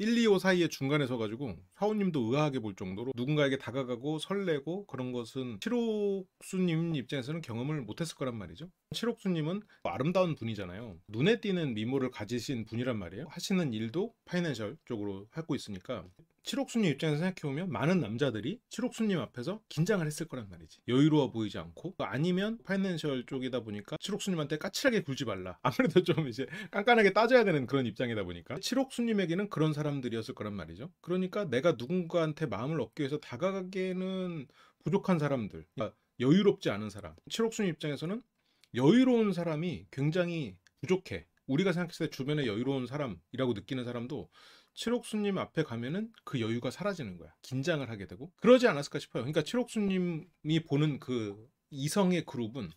1, 2, 호사이에 중간에 서가지고 사우님도 의아하게 볼 정도로 누군가에게 다가가고 설레고 그런 것은 칠옥수님 입장에서는 경험을 못했을 거란 말이죠. 칠옥수님은 아름다운 분이잖아요. 눈에 띄는 미모를 가지신 분이란 말이에요. 하시는 일도 파이낸셜 쪽으로 하고 있으니까 칠옥수님 입장에서 생각해보면 많은 남자들이 칠옥수님 앞에서 긴장을 했을 거란 말이지 여유로워 보이지 않고 아니면 파이낸셜 쪽이다 보니까 칠옥수님한테 까칠하게 굴지 말라 아무래도 좀 이제 깐깐하게 따져야 되는 그런 입장이다 보니까 칠옥수님에게는 그런 사람들이었을 거란 말이죠 그러니까 내가 누군가한테 마음을 얻기 위해서 다가가기에는 부족한 사람들 그러니까 여유롭지 않은 사람 칠옥수님 입장에서는 여유로운 사람이 굉장히 부족해 우리가 생각했을 때 주변에 여유로운 사람이라고 느끼는 사람도 칠옥수님 앞에 가면은 그 여유가 사라지는 거야. 긴장을 하게 되고 그러지 않았을까 싶어요. 그러니까 칠옥수님이 보는 그 이성의 그룹은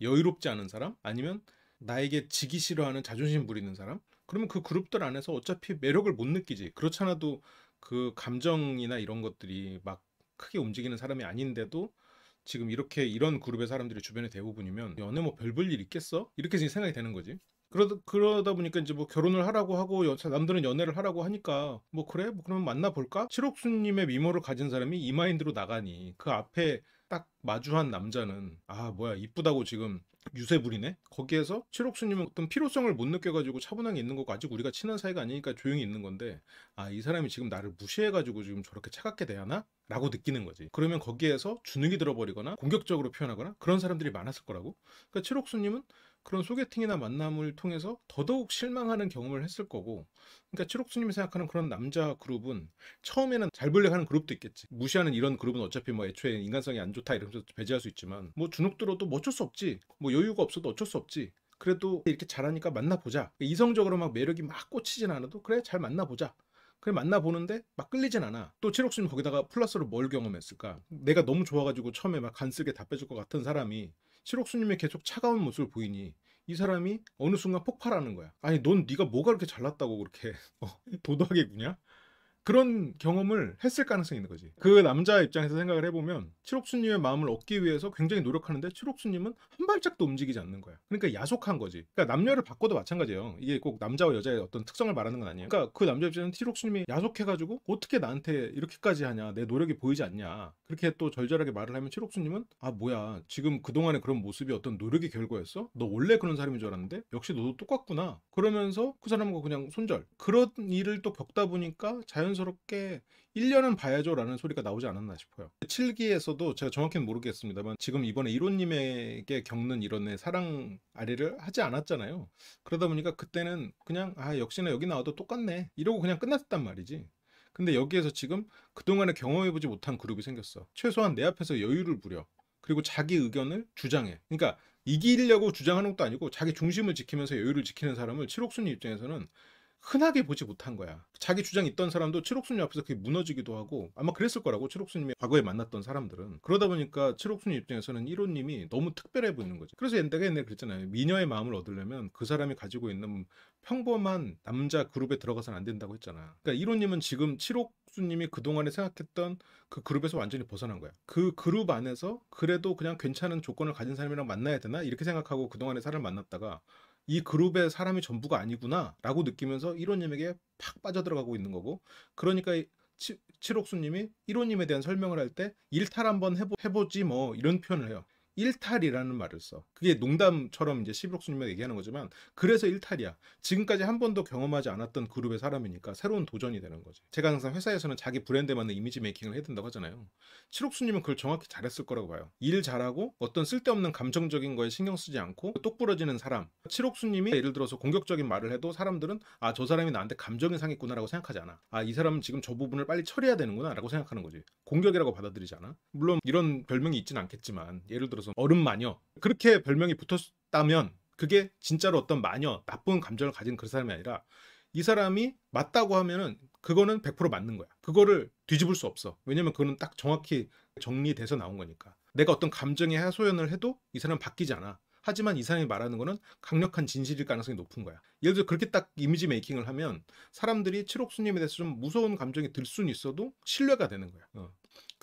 여유롭지 않은 사람 아니면 나에게 지기 싫어하는 자존심 부리는 사람 그러면 그 그룹들 안에서 어차피 매력을 못 느끼지 그렇잖아도 그 감정이나 이런 것들이 막 크게 움직이는 사람이 아닌데도 지금 이렇게 이런 그룹의 사람들이 주변에 대부분이면 연애 뭐별 볼 일 있겠어 이렇게 지금 생각이 되는 거지 그러다 그러다 보니까 이제 뭐 결혼을 하라고 하고 여, 남들은 연애를 하라고 하니까 뭐 그래 뭐 그러면 만나 볼까? 칠옥수님의 미모를 가진 사람이 이 마인드로 나가니 그 앞에 딱 마주한 남자는 아 뭐야 이쁘다고 지금 유세불이네 거기에서 칠옥수님은 어떤 필요성을 못 느껴가지고 차분하게 있는 거고 아직 우리가 친한 사이가 아니니까 조용히 있는 건데 아 이 사람이 지금 나를 무시해가지고 지금 저렇게 차갑게 대하나? 라고 느끼는 거지 그러면 거기에서 주눅이 들어버리거나 공격적으로 표현하거나 그런 사람들이 많았을 거라고 그러니까 칠옥수님은 그런 소개팅이나 만남을 통해서 더더욱 실망하는 경험을 했을 거고 그러니까 칠옥수님이 생각하는 그런 남자 그룹은 처음에는 잘불래하는 그룹도 있겠지 무시하는 이런 그룹은 어차피 뭐 애초에 인간성이 안 좋다 이러면서 배제할 수 있지만 뭐 주눅들어도 뭐 어쩔 수 없지 뭐 여유가 없어도 어쩔 수 없지 그래도 이렇게 잘하니까 만나보자 이성적으로 막 매력이 막 꽂히진 않아도 그래 잘 만나보자 그래 만나보는데 막 끌리진 않아 또 칠옥수님 거기다가 플러스로 뭘 경험했을까 내가 너무 좋아가지고 처음에 막 간쓰게 답해줄것 같은 사람이 칠옥수님의 계속 차가운 모습을 보이니 이 사람이 어느 순간 폭발하는 거야. 아니 넌 네가 뭐가 그렇게 잘났다고 그렇게 어, 도도하게 구냐? 그런 경험을 했을 가능성이 있는 거지. 그 남자 입장에서 생각을 해보면 칠옥수님의 마음을 얻기 위해서 굉장히 노력하는데 칠옥수님은 한 발짝도 움직이지 않는 거야. 그러니까 야속한 거지. 그러니까 남녀를 바꿔도 마찬가지예요. 이게 꼭 남자와 여자의 어떤 특성을 말하는 건 아니에요. 그러니까 그 남자 입장에서는 칠옥수님이 야속해가지고 어떻게 나한테 이렇게까지 하냐, 내 노력이 보이지 않냐. 그렇게 또 절절하게 말을 하면 칠옥수님은 아 뭐야 지금 그동안의 그런 모습이 어떤 노력의 결과였어? 너 원래 그런 사람인 줄 알았는데 역시 너도 똑같구나. 그러면서 그 사람과 그냥 손절. 그런 일을 또 겪다 보니까 자연 자연스럽게 1년은 봐야죠 라는 소리가 나오지 않았나 싶어요. 7기에서도 제가 정확히는 모르겠습니다만 지금 이번에 이론님에게 겪는 이런 사랑 아래를 하지 않았잖아요. 그러다 보니까 그때는 그냥 아 역시나 여기 나와도 똑같네 이러고 그냥 끝났단 말이지. 근데 여기에서 지금 그동안에 경험해보지 못한 그룹이 생겼어. 최소한 내 앞에서 여유를 부려. 그리고 자기 의견을 주장해. 그러니까 이기려고 주장하는 것도 아니고 자기 중심을 지키면서 여유를 지키는 사람을 칠옥순이 입장에서는 흔하게 보지 못한 거야. 자기 주장 있던 사람도 칠옥수님 앞에서 그게 무너지기도 하고 아마 그랬을 거라고 칠옥수님이 과거에 만났던 사람들은 그러다 보니까 칠옥수님 입장에서는 1호님이 너무 특별해 보이는 거죠. 그래서 옛날에 옛날에 그랬잖아요. 미녀의 마음을 얻으려면 그 사람이 가지고 있는 평범한 남자 그룹에 들어가서는 안 된다고 했잖아. 그러니까 1호님은 지금 칠옥수님이 그동안에 생각했던 그 그룹에서 완전히 벗어난 거야. 그 그룹 안에서 그래도 그냥 괜찮은 조건을 가진 사람이랑 만나야 되나 이렇게 생각하고 그동안에 사람을 만났다가 이 그룹의 사람이 전부가 아니구나라고 느끼면서 1호님에게 팍 빠져들어가고 있는 거고 그러니까 치, 칠옥수님이 1호님에 대한 설명을 할 때 일탈 한번 해보, 해보지 뭐 이런 표현을 해요. 일탈이라는 말을 써. 그게 농담처럼 이제 시브록스님이 얘기하는 거지만 그래서 일탈이야. 지금까지 한 번도 경험하지 않았던 그룹의 사람이니까 새로운 도전이 되는 거지. 제가 항상 회사에서는 자기 브랜드에 맞는 이미지 메이킹을 해야 된다고 하잖아요. 칠옥수님은 그걸 정확히 잘했을 거라고 봐요. 일 잘하고 어떤 쓸데없는 감정적인 거에 신경 쓰지 않고 똑부러지는 사람. 칠옥수님이 예를 들어서 공격적인 말을 해도 사람들은 아 저 사람이 나한테 감정이 상했구나라고 생각하지 않아. 아 이 사람은 지금 저 부분을 빨리 처리해야 되는구나라고 생각하는 거지. 공격이라고 받아들이지 않아. 물론 이런 별명이 있진 않겠지만 예를 들어서 있어서 얼음 마녀 그렇게 별명이 붙었다면 그게 진짜로 어떤 마녀 나쁜 감정을 가진 그런 사람이 아니라 이 사람이 맞다고 하면은 그거는 100% 맞는 거야. 그거를 뒤집을 수 없어. 왜냐면 그거는 딱 정확히 정리돼서 나온 거니까. 내가 어떤 감정의 하소연을 해도 이 사람은 바뀌지 않아. 하지만 이 사람이 말하는 거는 강력한 진실일 가능성이 높은 거야. 예를 들어 그렇게 딱 이미지 메이킹을 하면 사람들이 칠옥수님에 대해서 좀 무서운 감정이 들 수는 있어도 신뢰가 되는 거야. 어.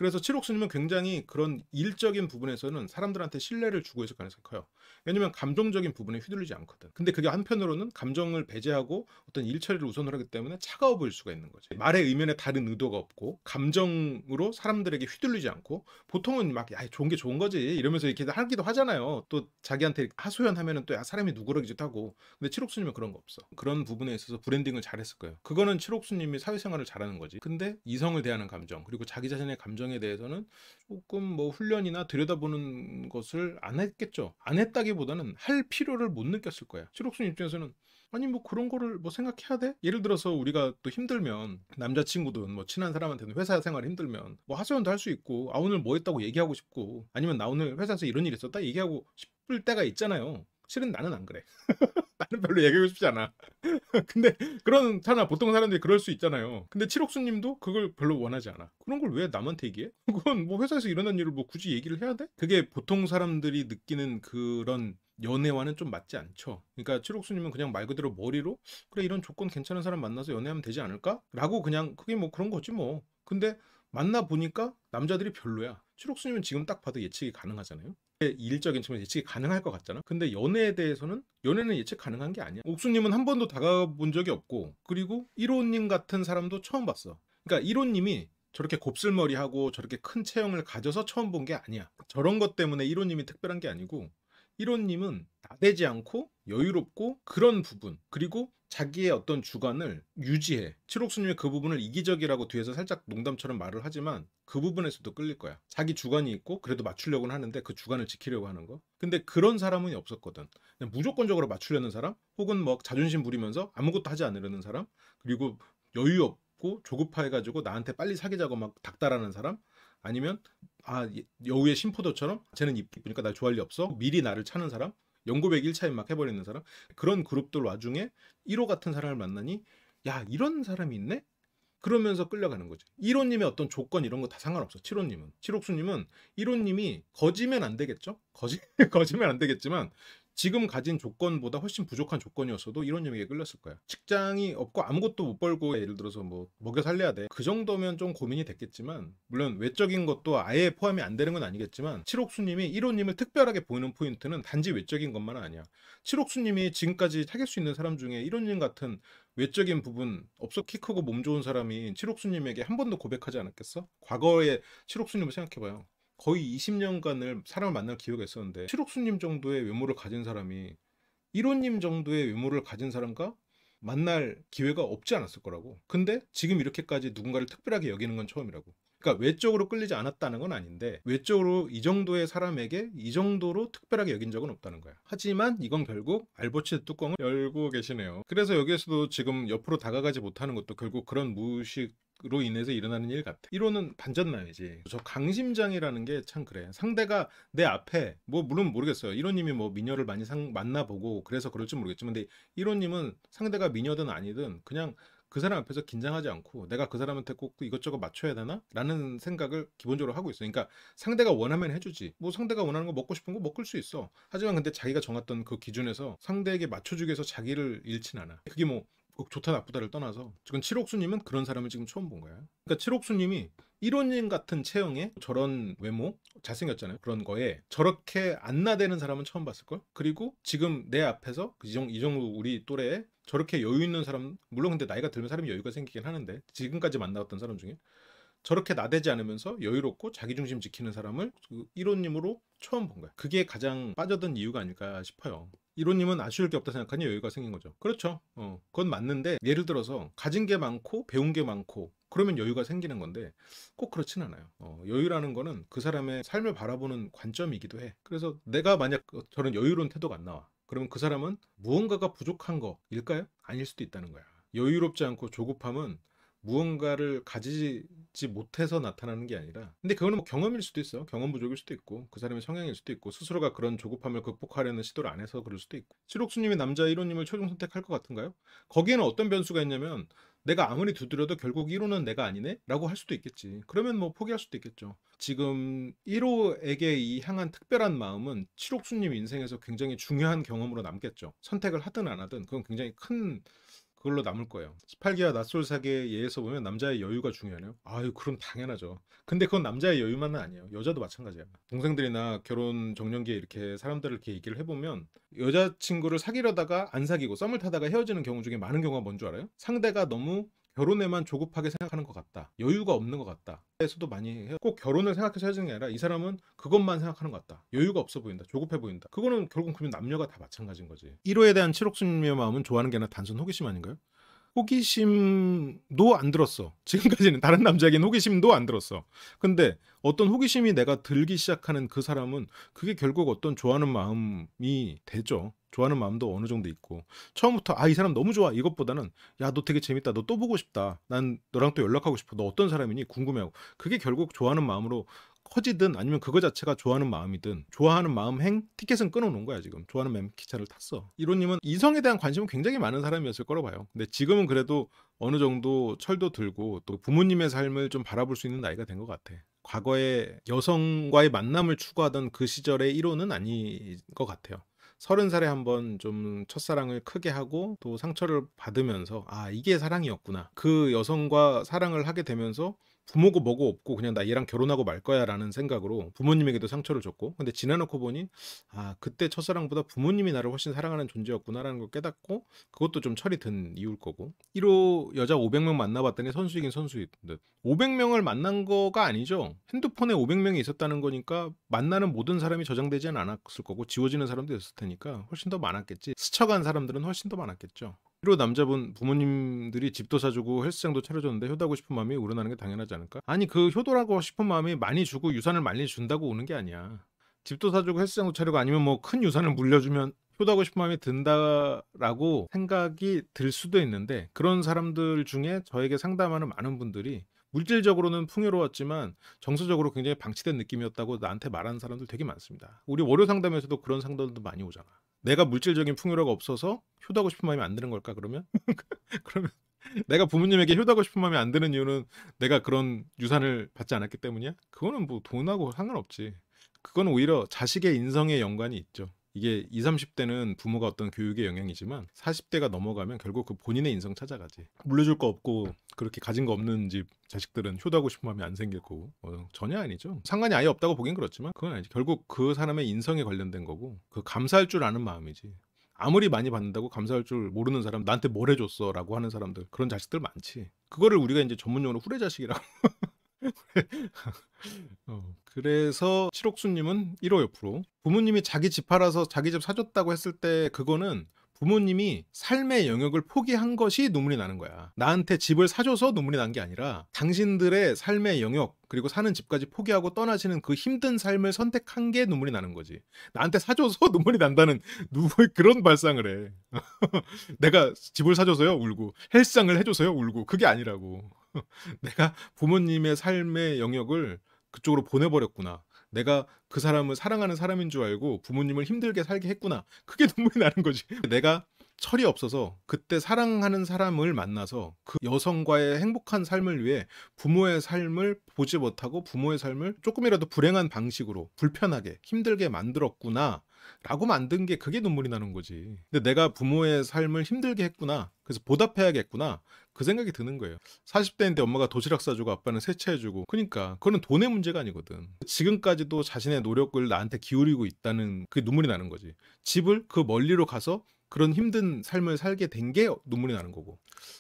그래서 칠옥수님은 굉장히 그런 일적인 부분에서는 사람들한테 신뢰를 주고 있을 가능성이 커요. 왜냐면 감정적인 부분에 휘둘리지 않거든. 근데 그게 한편으로는 감정을 배제하고 어떤 일처리를 우선으로 하기 때문에 차가워 보일 수가 있는 거지. 말의 의면에 다른 의도가 없고 감정으로 사람들에게 휘둘리지 않고 보통은 막 야, 좋은 게 좋은 거지 이러면서 이렇게 하기도 하잖아요. 또 자기한테 하소연하면은 또 야, 사람이 누구러기짓 하고. 근데 칠옥수님은 그런 거 없어. 그런 부분에 있어서 브랜딩을 잘했을 거예요. 그거는 칠옥수님이 사회생활을 잘하는 거지. 근데 이성을 대하는 감정 그리고 자기 자신의 감정 대상에 대해서는 조금 뭐 훈련이나 들여다보는 것을 안 했겠죠. 안 했다기보다는 할 필요를 못 느꼈을 거야. 칠옥순 입장에서는 아니 뭐 그런 거를 뭐 생각해야 돼? 예를 들어서 우리가 또 힘들면 남자친구든 뭐 친한 사람한테는 회사 생활 힘들면 뭐 하소연도 할 수 있고 아 오늘 뭐 했다고 얘기하고 싶고 아니면 나 오늘 회사에서 이런 일 있었다 얘기하고 싶을 때가 있잖아요. 실은 나는 안 그래. 나는 별로 얘기하고 싶지 않아. 근데 그런 사람 보통 사람들이 그럴 수 있잖아요. 근데 칠옥수님도 그걸 별로 원하지 않아. 그런 걸 왜 남한테 얘기해? 그건 뭐 회사에서 일어난 일을 뭐 굳이 얘기를 해야 돼? 그게 보통 사람들이 느끼는 그런 연애와는 좀 맞지 않죠. 그러니까 칠옥수님은 그냥 말 그대로 머리로 그래 이런 조건 괜찮은 사람 만나서 연애하면 되지 않을까?라고 그냥 그게 뭐 그런 거지 뭐. 근데 만나 보니까 남자들이 별로야. 칠옥수님은 지금 딱 봐도 예측이 가능하잖아요. 일적인 측면 예측이 가능할 것 같잖아. 근데 연애에 대해서는 연애는 예측 가능한 게 아니야. 옥수님은 한 번도 다가본 적이 없고 그리고 1호님 같은 사람도 처음 봤어. 그러니까 1호님이 저렇게 곱슬머리하고 저렇게 큰 체형을 가져서 처음 본 게 아니야. 저런 것 때문에 1호님이 특별한 게 아니고 1호님은 나대지 않고 여유롭고 그런 부분 그리고 자기의 어떤 주관을 유지해. 칠옥수님의 그 부분을 이기적이라고 뒤에서 살짝 농담처럼 말을 하지만 그 부분에서도 끌릴 거야. 자기 주관이 있고 그래도 맞추려고는 하는데 그 주관을 지키려고 하는 거. 근데 그런 사람은 없었거든. 무조건적으로 맞추려는 사람, 혹은 뭐 자존심 부리면서 아무것도 하지 않으려는 사람, 그리고 여유 없고 조급해가지고 나한테 빨리 사귀자고 막 닥달하는 사람, 아니면 아 예, 여우의 심포도처럼 쟤는 이쁘니까 날 좋아할 리 없어 미리 나를 차는 사람 연고백 1차인 막 해버리는 사람 그런 그룹들 와중에 1호 같은 사람을 만나니 야 이런 사람이 있네 그러면서 끌려가는 거죠. 1호님의 어떤 조건 이런 거 다 상관없어. 7호님은. 7옥수님은 1호님이 거지면 안 되겠죠? 거지, 거지면 안 되겠지만 지금 가진 조건보다 훨씬 부족한 조건이었어도 이런 얘기에 끌렸을 거야. 직장이 없고 아무것도 못 벌고 예를 들어서 뭐 먹여 살려야 돼. 그 정도면 좀 고민이 됐겠지만 물론 외적인 것도 아예 포함이 안 되는 건 아니겠지만 칠옥수님이 1호님을 특별하게 보이는 포인트는 단지 외적인 것만 아니야. 칠옥수님이 지금까지 사귈 수 있는 사람 중에 1호님 같은 외적인 부분 없어 키 크고 몸 좋은 사람이 칠옥수님에게 한 번도 고백하지 않았겠어? 과거의 칠옥수님을 생각해봐요. 거의 20년간을 사람을 만날 기회가 있었는데 실옥수님 정도의 외모를 가진 사람이 1호님 정도의 외모를 가진 사람과 만날 기회가 없지 않았을 거라고 근데 지금 이렇게까지 누군가를 특별하게 여기는 건 처음이라고 그러니까 외적으로 끌리지 않았다는 건 아닌데 외적으로 이 정도의 사람에게 이 정도로 특별하게 여긴 적은 없다는 거야. 하지만 이건 결국 알보치의 뚜껑을 열고 계시네요. 그래서 여기에서도 지금 옆으로 다가가지 못하는 것도 결국 그런 무식 로 인해서 일어나는 일 같아. 이론은 반전남이지. 저 강심장이라는 게 참 그래. 상대가 내 앞에 뭐 물론 모르겠어요. 이론님이뭐 미녀를 많이 상, 만나보고 그래서 그럴지 모르겠지만 근데 1호님은 상대가 미녀든 아니든 그냥 그 사람 앞에서 긴장하지 않고 내가 그 사람한테 꼭 이것저것 맞춰야 되나? 라는 생각을 기본적으로 하고 있어. 요 그러니까 상대가 원하면 해주지. 뭐 상대가 원하는 거 먹고 싶은 거 먹을 수 있어. 하지만 근데 자기가 정했던 그 기준에서 상대에게 맞춰주기 위해서 자기를 잃진 않아. 그게 뭐 좋다 나쁘다를 떠나서 지금 칠옥수님은 그런 사람을 지금 처음 본 거야. 그러니까 칠옥수님이 1호님 같은 체형에 저런 외모 잘생겼잖아요 그런 거에 저렇게 안나대는 사람은 처음 봤을걸 그리고 지금 내 앞에서 그 이정, 이정우 우리 또래에 저렇게 여유 있는 사람 물론 근데 나이가 들면 사람이 여유가 생기긴 하는데 지금까지 만나왔던 사람 중에 저렇게 나대지 않으면서 여유롭고 자기중심 지키는 사람을 1호님으로 그 처음 본 거야 그게 가장 빠져든 이유가 아닐까 싶어요 이론님은 아쉬울 게 없다 생각하니 여유가 생긴 거죠. 그렇죠. 어, 그건 맞는데 예를 들어서 가진 게 많고 배운 게 많고 그러면 여유가 생기는 건데 꼭 그렇진 않아요. 어, 여유라는 거는 그 사람의 삶을 바라보는 관점이기도 해. 그래서 내가 만약 어, 저런 여유로운 태도가 안 나와. 그러면 그 사람은 무언가가 부족한 거일까요? 아닐 수도 있다는 거야. 여유롭지 않고 조급함은 무언가를 가지지 못해서 나타나는 게 아니라 근데 그거는 뭐 경험일 수도 있어 경험 부족일 수도 있고 그 사람의 성향일 수도 있고 스스로가 그런 조급함을 극복하려는 시도를 안 해서 그럴 수도 있고 칠옥수님이 남자 1호님을 최종 선택할 것 같은가요? 거기에는 어떤 변수가 있냐면 내가 아무리 두드려도 결국 1호는 내가 아니네? 라고 할 수도 있겠지 그러면 뭐 포기할 수도 있겠죠 지금 1호에게 이 향한 특별한 마음은 칠옥수님 인생에서 굉장히 중요한 경험으로 남겠죠 선택을 하든 안 하든 그건 굉장히 큰 그걸로 남을 거예요. 18기와 낯설 사계 예에서 보면 남자의 여유가 중요하네요. 아유 그럼 당연하죠. 근데 그건 남자의 여유만은 아니에요. 여자도 마찬가지야. 동생들이나 결혼 정년기에 이렇게 사람들을 이렇게 얘기를 해보면 여자친구를 사귀려다가 안 사귀고 썸을 타다가 헤어지는 경우 중에 많은 경우가 뭔 줄 알아요? 상대가 너무 결혼에만 조급하게 생각하는 것 같다. 여유가 없는 것 같다. 에서도 많이 해요. 꼭 결혼을 생각해서 해주는 게 아니라 이 사람은 그것만 생각하는 것 같다. 여유가 없어 보인다. 조급해 보인다. 그거는 결국은 그러면 남녀가 다 마찬가지인 거지. 1호에 대한 칠옥수님의 마음은 좋아하는 게 아니라 단순 호기심 아닌가요? 호기심도 안 들었어. 지금까지는 다른 남자에겐 호기심도 안 들었어. 근데 어떤 호기심이 내가 들기 시작하는 그 사람은 그게 결국 어떤 좋아하는 마음이 되죠. 좋아하는 마음도 어느 정도 있고 처음부터 아 이 사람 너무 좋아 이것보다는 야 너 되게 재밌다 너 또 보고 싶다 난 너랑 또 연락하고 싶어 너 어떤 사람이니 궁금해하고 그게 결국 좋아하는 마음으로 커지든 아니면 그거 자체가 좋아하는 마음이든 좋아하는 마음 행 티켓은 끊어놓은 거야 지금 좋아하는 맴 기차를 탔어 이로님은 이성에 대한 관심은 굉장히 많은 사람이었을 거로 봐요 근데 지금은 그래도 어느 정도 철도 들고 또 부모님의 삶을 좀 바라볼 수 있는 나이가 된 것 같아 과거에 여성과의 만남을 추구하던 그 시절의 이호는 아닌 것 같아요 서른 살에 한 번 좀 첫사랑을 크게 하고 또 상처를 받으면서 아 이게 사랑이었구나 그 여성과 사랑을 하게 되면서 부모고 뭐고 없고 그냥 나 얘랑 결혼하고 말 거야라는 생각으로 부모님에게도 상처를 줬고 근데 지나놓고 보니 아 그때 첫사랑보다 부모님이 나를 훨씬 사랑하는 존재였구나라는 걸 깨닫고 그것도 좀 철이 든 이유일 거고 1호 여자 500명 만나봤더니 선수이긴 선수인 듯 500명을 만난 거가 아니죠 핸드폰에 500명이 있었다는 거니까 만나는 모든 사람이 저장되지는 않았을 거고 지워지는 사람도 있었을 테니까 훨씬 더 많았겠지 스쳐간 사람들은 훨씬 더 많았겠죠 필요 남자분 부모님들이 집도 사주고 헬스장도 차려줬는데 효도하고 싶은 마음이 우러나는 게 당연하지 않을까? 아니 그 효도라고 싶은 마음이 많이 주고 유산을 많이 준다고 오는 게 아니야. 집도 사주고 헬스장도 차리고 아니면 뭐 큰 유산을 물려주면 효도하고 싶은 마음이 든다라고 생각이 들 수도 있는데 그런 사람들 중에 저에게 상담하는 많은 분들이 물질적으로는 풍요로웠지만 정서적으로 굉장히 방치된 느낌이었다고 나한테 말하는 사람들 되게 많습니다. 우리 월요 상담에서도 그런 상담도 많이 오잖아. 내가 물질적인 풍요라가 없어서 효도하고 싶은 마음이 안 드는 걸까 그러면 그러면 내가 부모님에게 효도하고 싶은 마음이 안 드는 이유는 내가 그런 유산을 받지 않았기 때문이야 그거는 뭐 돈하고 상관없지 그건 오히려 자식의 인성에 연관이 있죠 이게 20, 30대는 부모가 어떤 교육의 영향이지만 40대가 넘어가면 결국 그 본인의 인성 찾아가지. 물려줄 거 없고 그렇게 가진 거 없는 집 자식들은 효도하고 싶은 마음이 안 생길 거고 어, 전혀 아니죠. 상관이 아예 없다고 보긴 그렇지만 그건 아니지. 결국 그 사람의 인성에 관련된 거고 그 감사할 줄 아는 마음이지. 아무리 많이 받는다고 감사할 줄 모르는 사람 나한테 뭘 해줬어라고 하는 사람들 그런 자식들 많지. 그거를 우리가 이제 전문용어로 후레자식이라고 어, 그래서 칠옥수님은 1호 옆으로 부모님이 자기 집 팔아서 자기 집 사줬다고 했을 때 그거는 부모님이 삶의 영역을 포기한 것이 눈물이 나는 거야. 나한테 집을 사줘서 눈물이난 게 아니라 당신들의 삶의 영역 그리고 사는 집까지 포기하고 떠나시는 그 힘든 삶을 선택한 게 눈물이 나는 거지. 나한테 사줘서 눈물이 난다는 누구의 그런 발상을 해. 내가 집을 사줘서요 울고 헬스장을 해줘서요 울고 그게 아니라고. 내가 부모님의 삶의 영역을 그쪽으로 보내버렸구나. 내가 그 사람을 사랑하는 사람인 줄 알고 부모님을 힘들게 살게 했구나. 크게 눈물이 나는 거지. 내가 철이 없어서 그때 사랑하는 사람을 만나서 그 여성과의 행복한 삶을 위해 부모의 삶을 보지 못하고 부모의 삶을 조금이라도 불행한 방식으로 불편하게 힘들게 만들었구나 라고 만든 게 그게 눈물이 나는 거지. 근데 내가 부모의 삶을 힘들게 했구나. 그래서 보답해야겠구나. 그 생각이 드는 거예요. 40대인데 엄마가 도시락 싸주고 아빠는 세차해주고. 그러니까 그거는 돈의 문제가 아니거든. 지금까지도 자신의 노력을 나한테 기울이고 있다는 그 눈물이 나는 거지. 집을 그 멀리로 가서 그런 힘든 삶을 살게 된 게 눈물이 나는 거고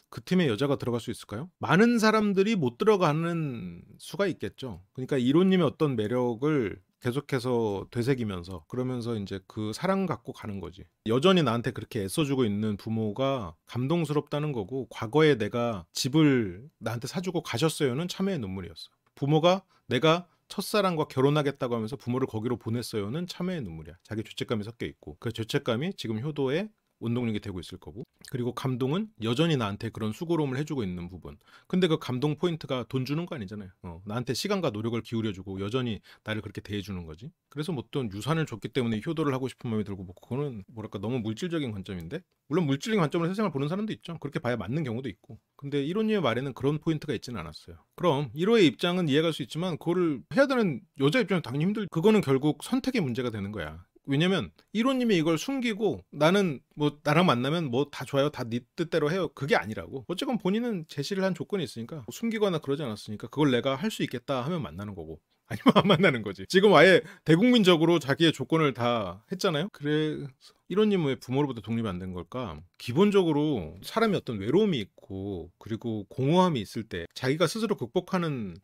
그 팀에 여자가 들어갈 수 있을까요? 많은 사람들이 못 들어가는 수가 있겠죠. 그러니까 이론님의 어떤 매력을 계속해서 되새기면서 그러면서 이제 그 사랑 갖고 가는 거지. 여전히 나한테 그렇게 애써주고 있는 부모가 감동스럽다는 거고 과거에 내가 집을 나한테 사주고 가셨어요는 참회의 눈물이었어. 부모가 내가 첫사랑과 결혼하겠다고 하면서 부모를 거기로 보냈어요는 참회의 눈물이야. 자기 죄책감이 섞여 있고 그 죄책감이 지금 효도의 원동력이 되고 있을 거고 그리고 감동은 여전히 나한테 그런 수고로움을 해주고 있는 부분 근데 그 감동 포인트가 돈 주는 거 아니잖아요 어, 나한테 시간과 노력을 기울여주고 여전히 나를 그렇게 대해주는 거지 그래서 뭐 어떤 유산을 줬기 때문에 효도를 하고 싶은 마음이 들고 뭐 그거는 뭐랄까 너무 물질적인 관점인데 물론 물질적인 관점으로 세상을 보는 사람도 있죠 그렇게 봐야 맞는 경우도 있고 근데 이론님의 말에는 그런 포인트가 있지는 않았어요 그럼 1호의 입장은 이해할 수 있지만 그거를 해야 되는 여자 입장은 당연히 힘들 그거는 결국 선택의 문제가 되는 거야 왜냐면 이론님이 이걸 숨기고 나는 뭐 나랑 만나면 뭐 다 좋아요 다 네 뜻대로 해요 그게 아니라고 어쨌건 본인은 제시를 한 조건이 있으니까 숨기거나 그러지 않았으니까 그걸 내가 할 수 있겠다 하면 만나는 거고 아니면 안 만나는 거지 지금 아예 대국민적으로 자기의 조건을 다 했잖아요 그래서 이론님은 왜 부모로부터 독립이 안 된 걸까 기본적으로 사람이 어떤 외로움이 있고 그리고 공허함이 있을 때 자기가 스스로 극복하는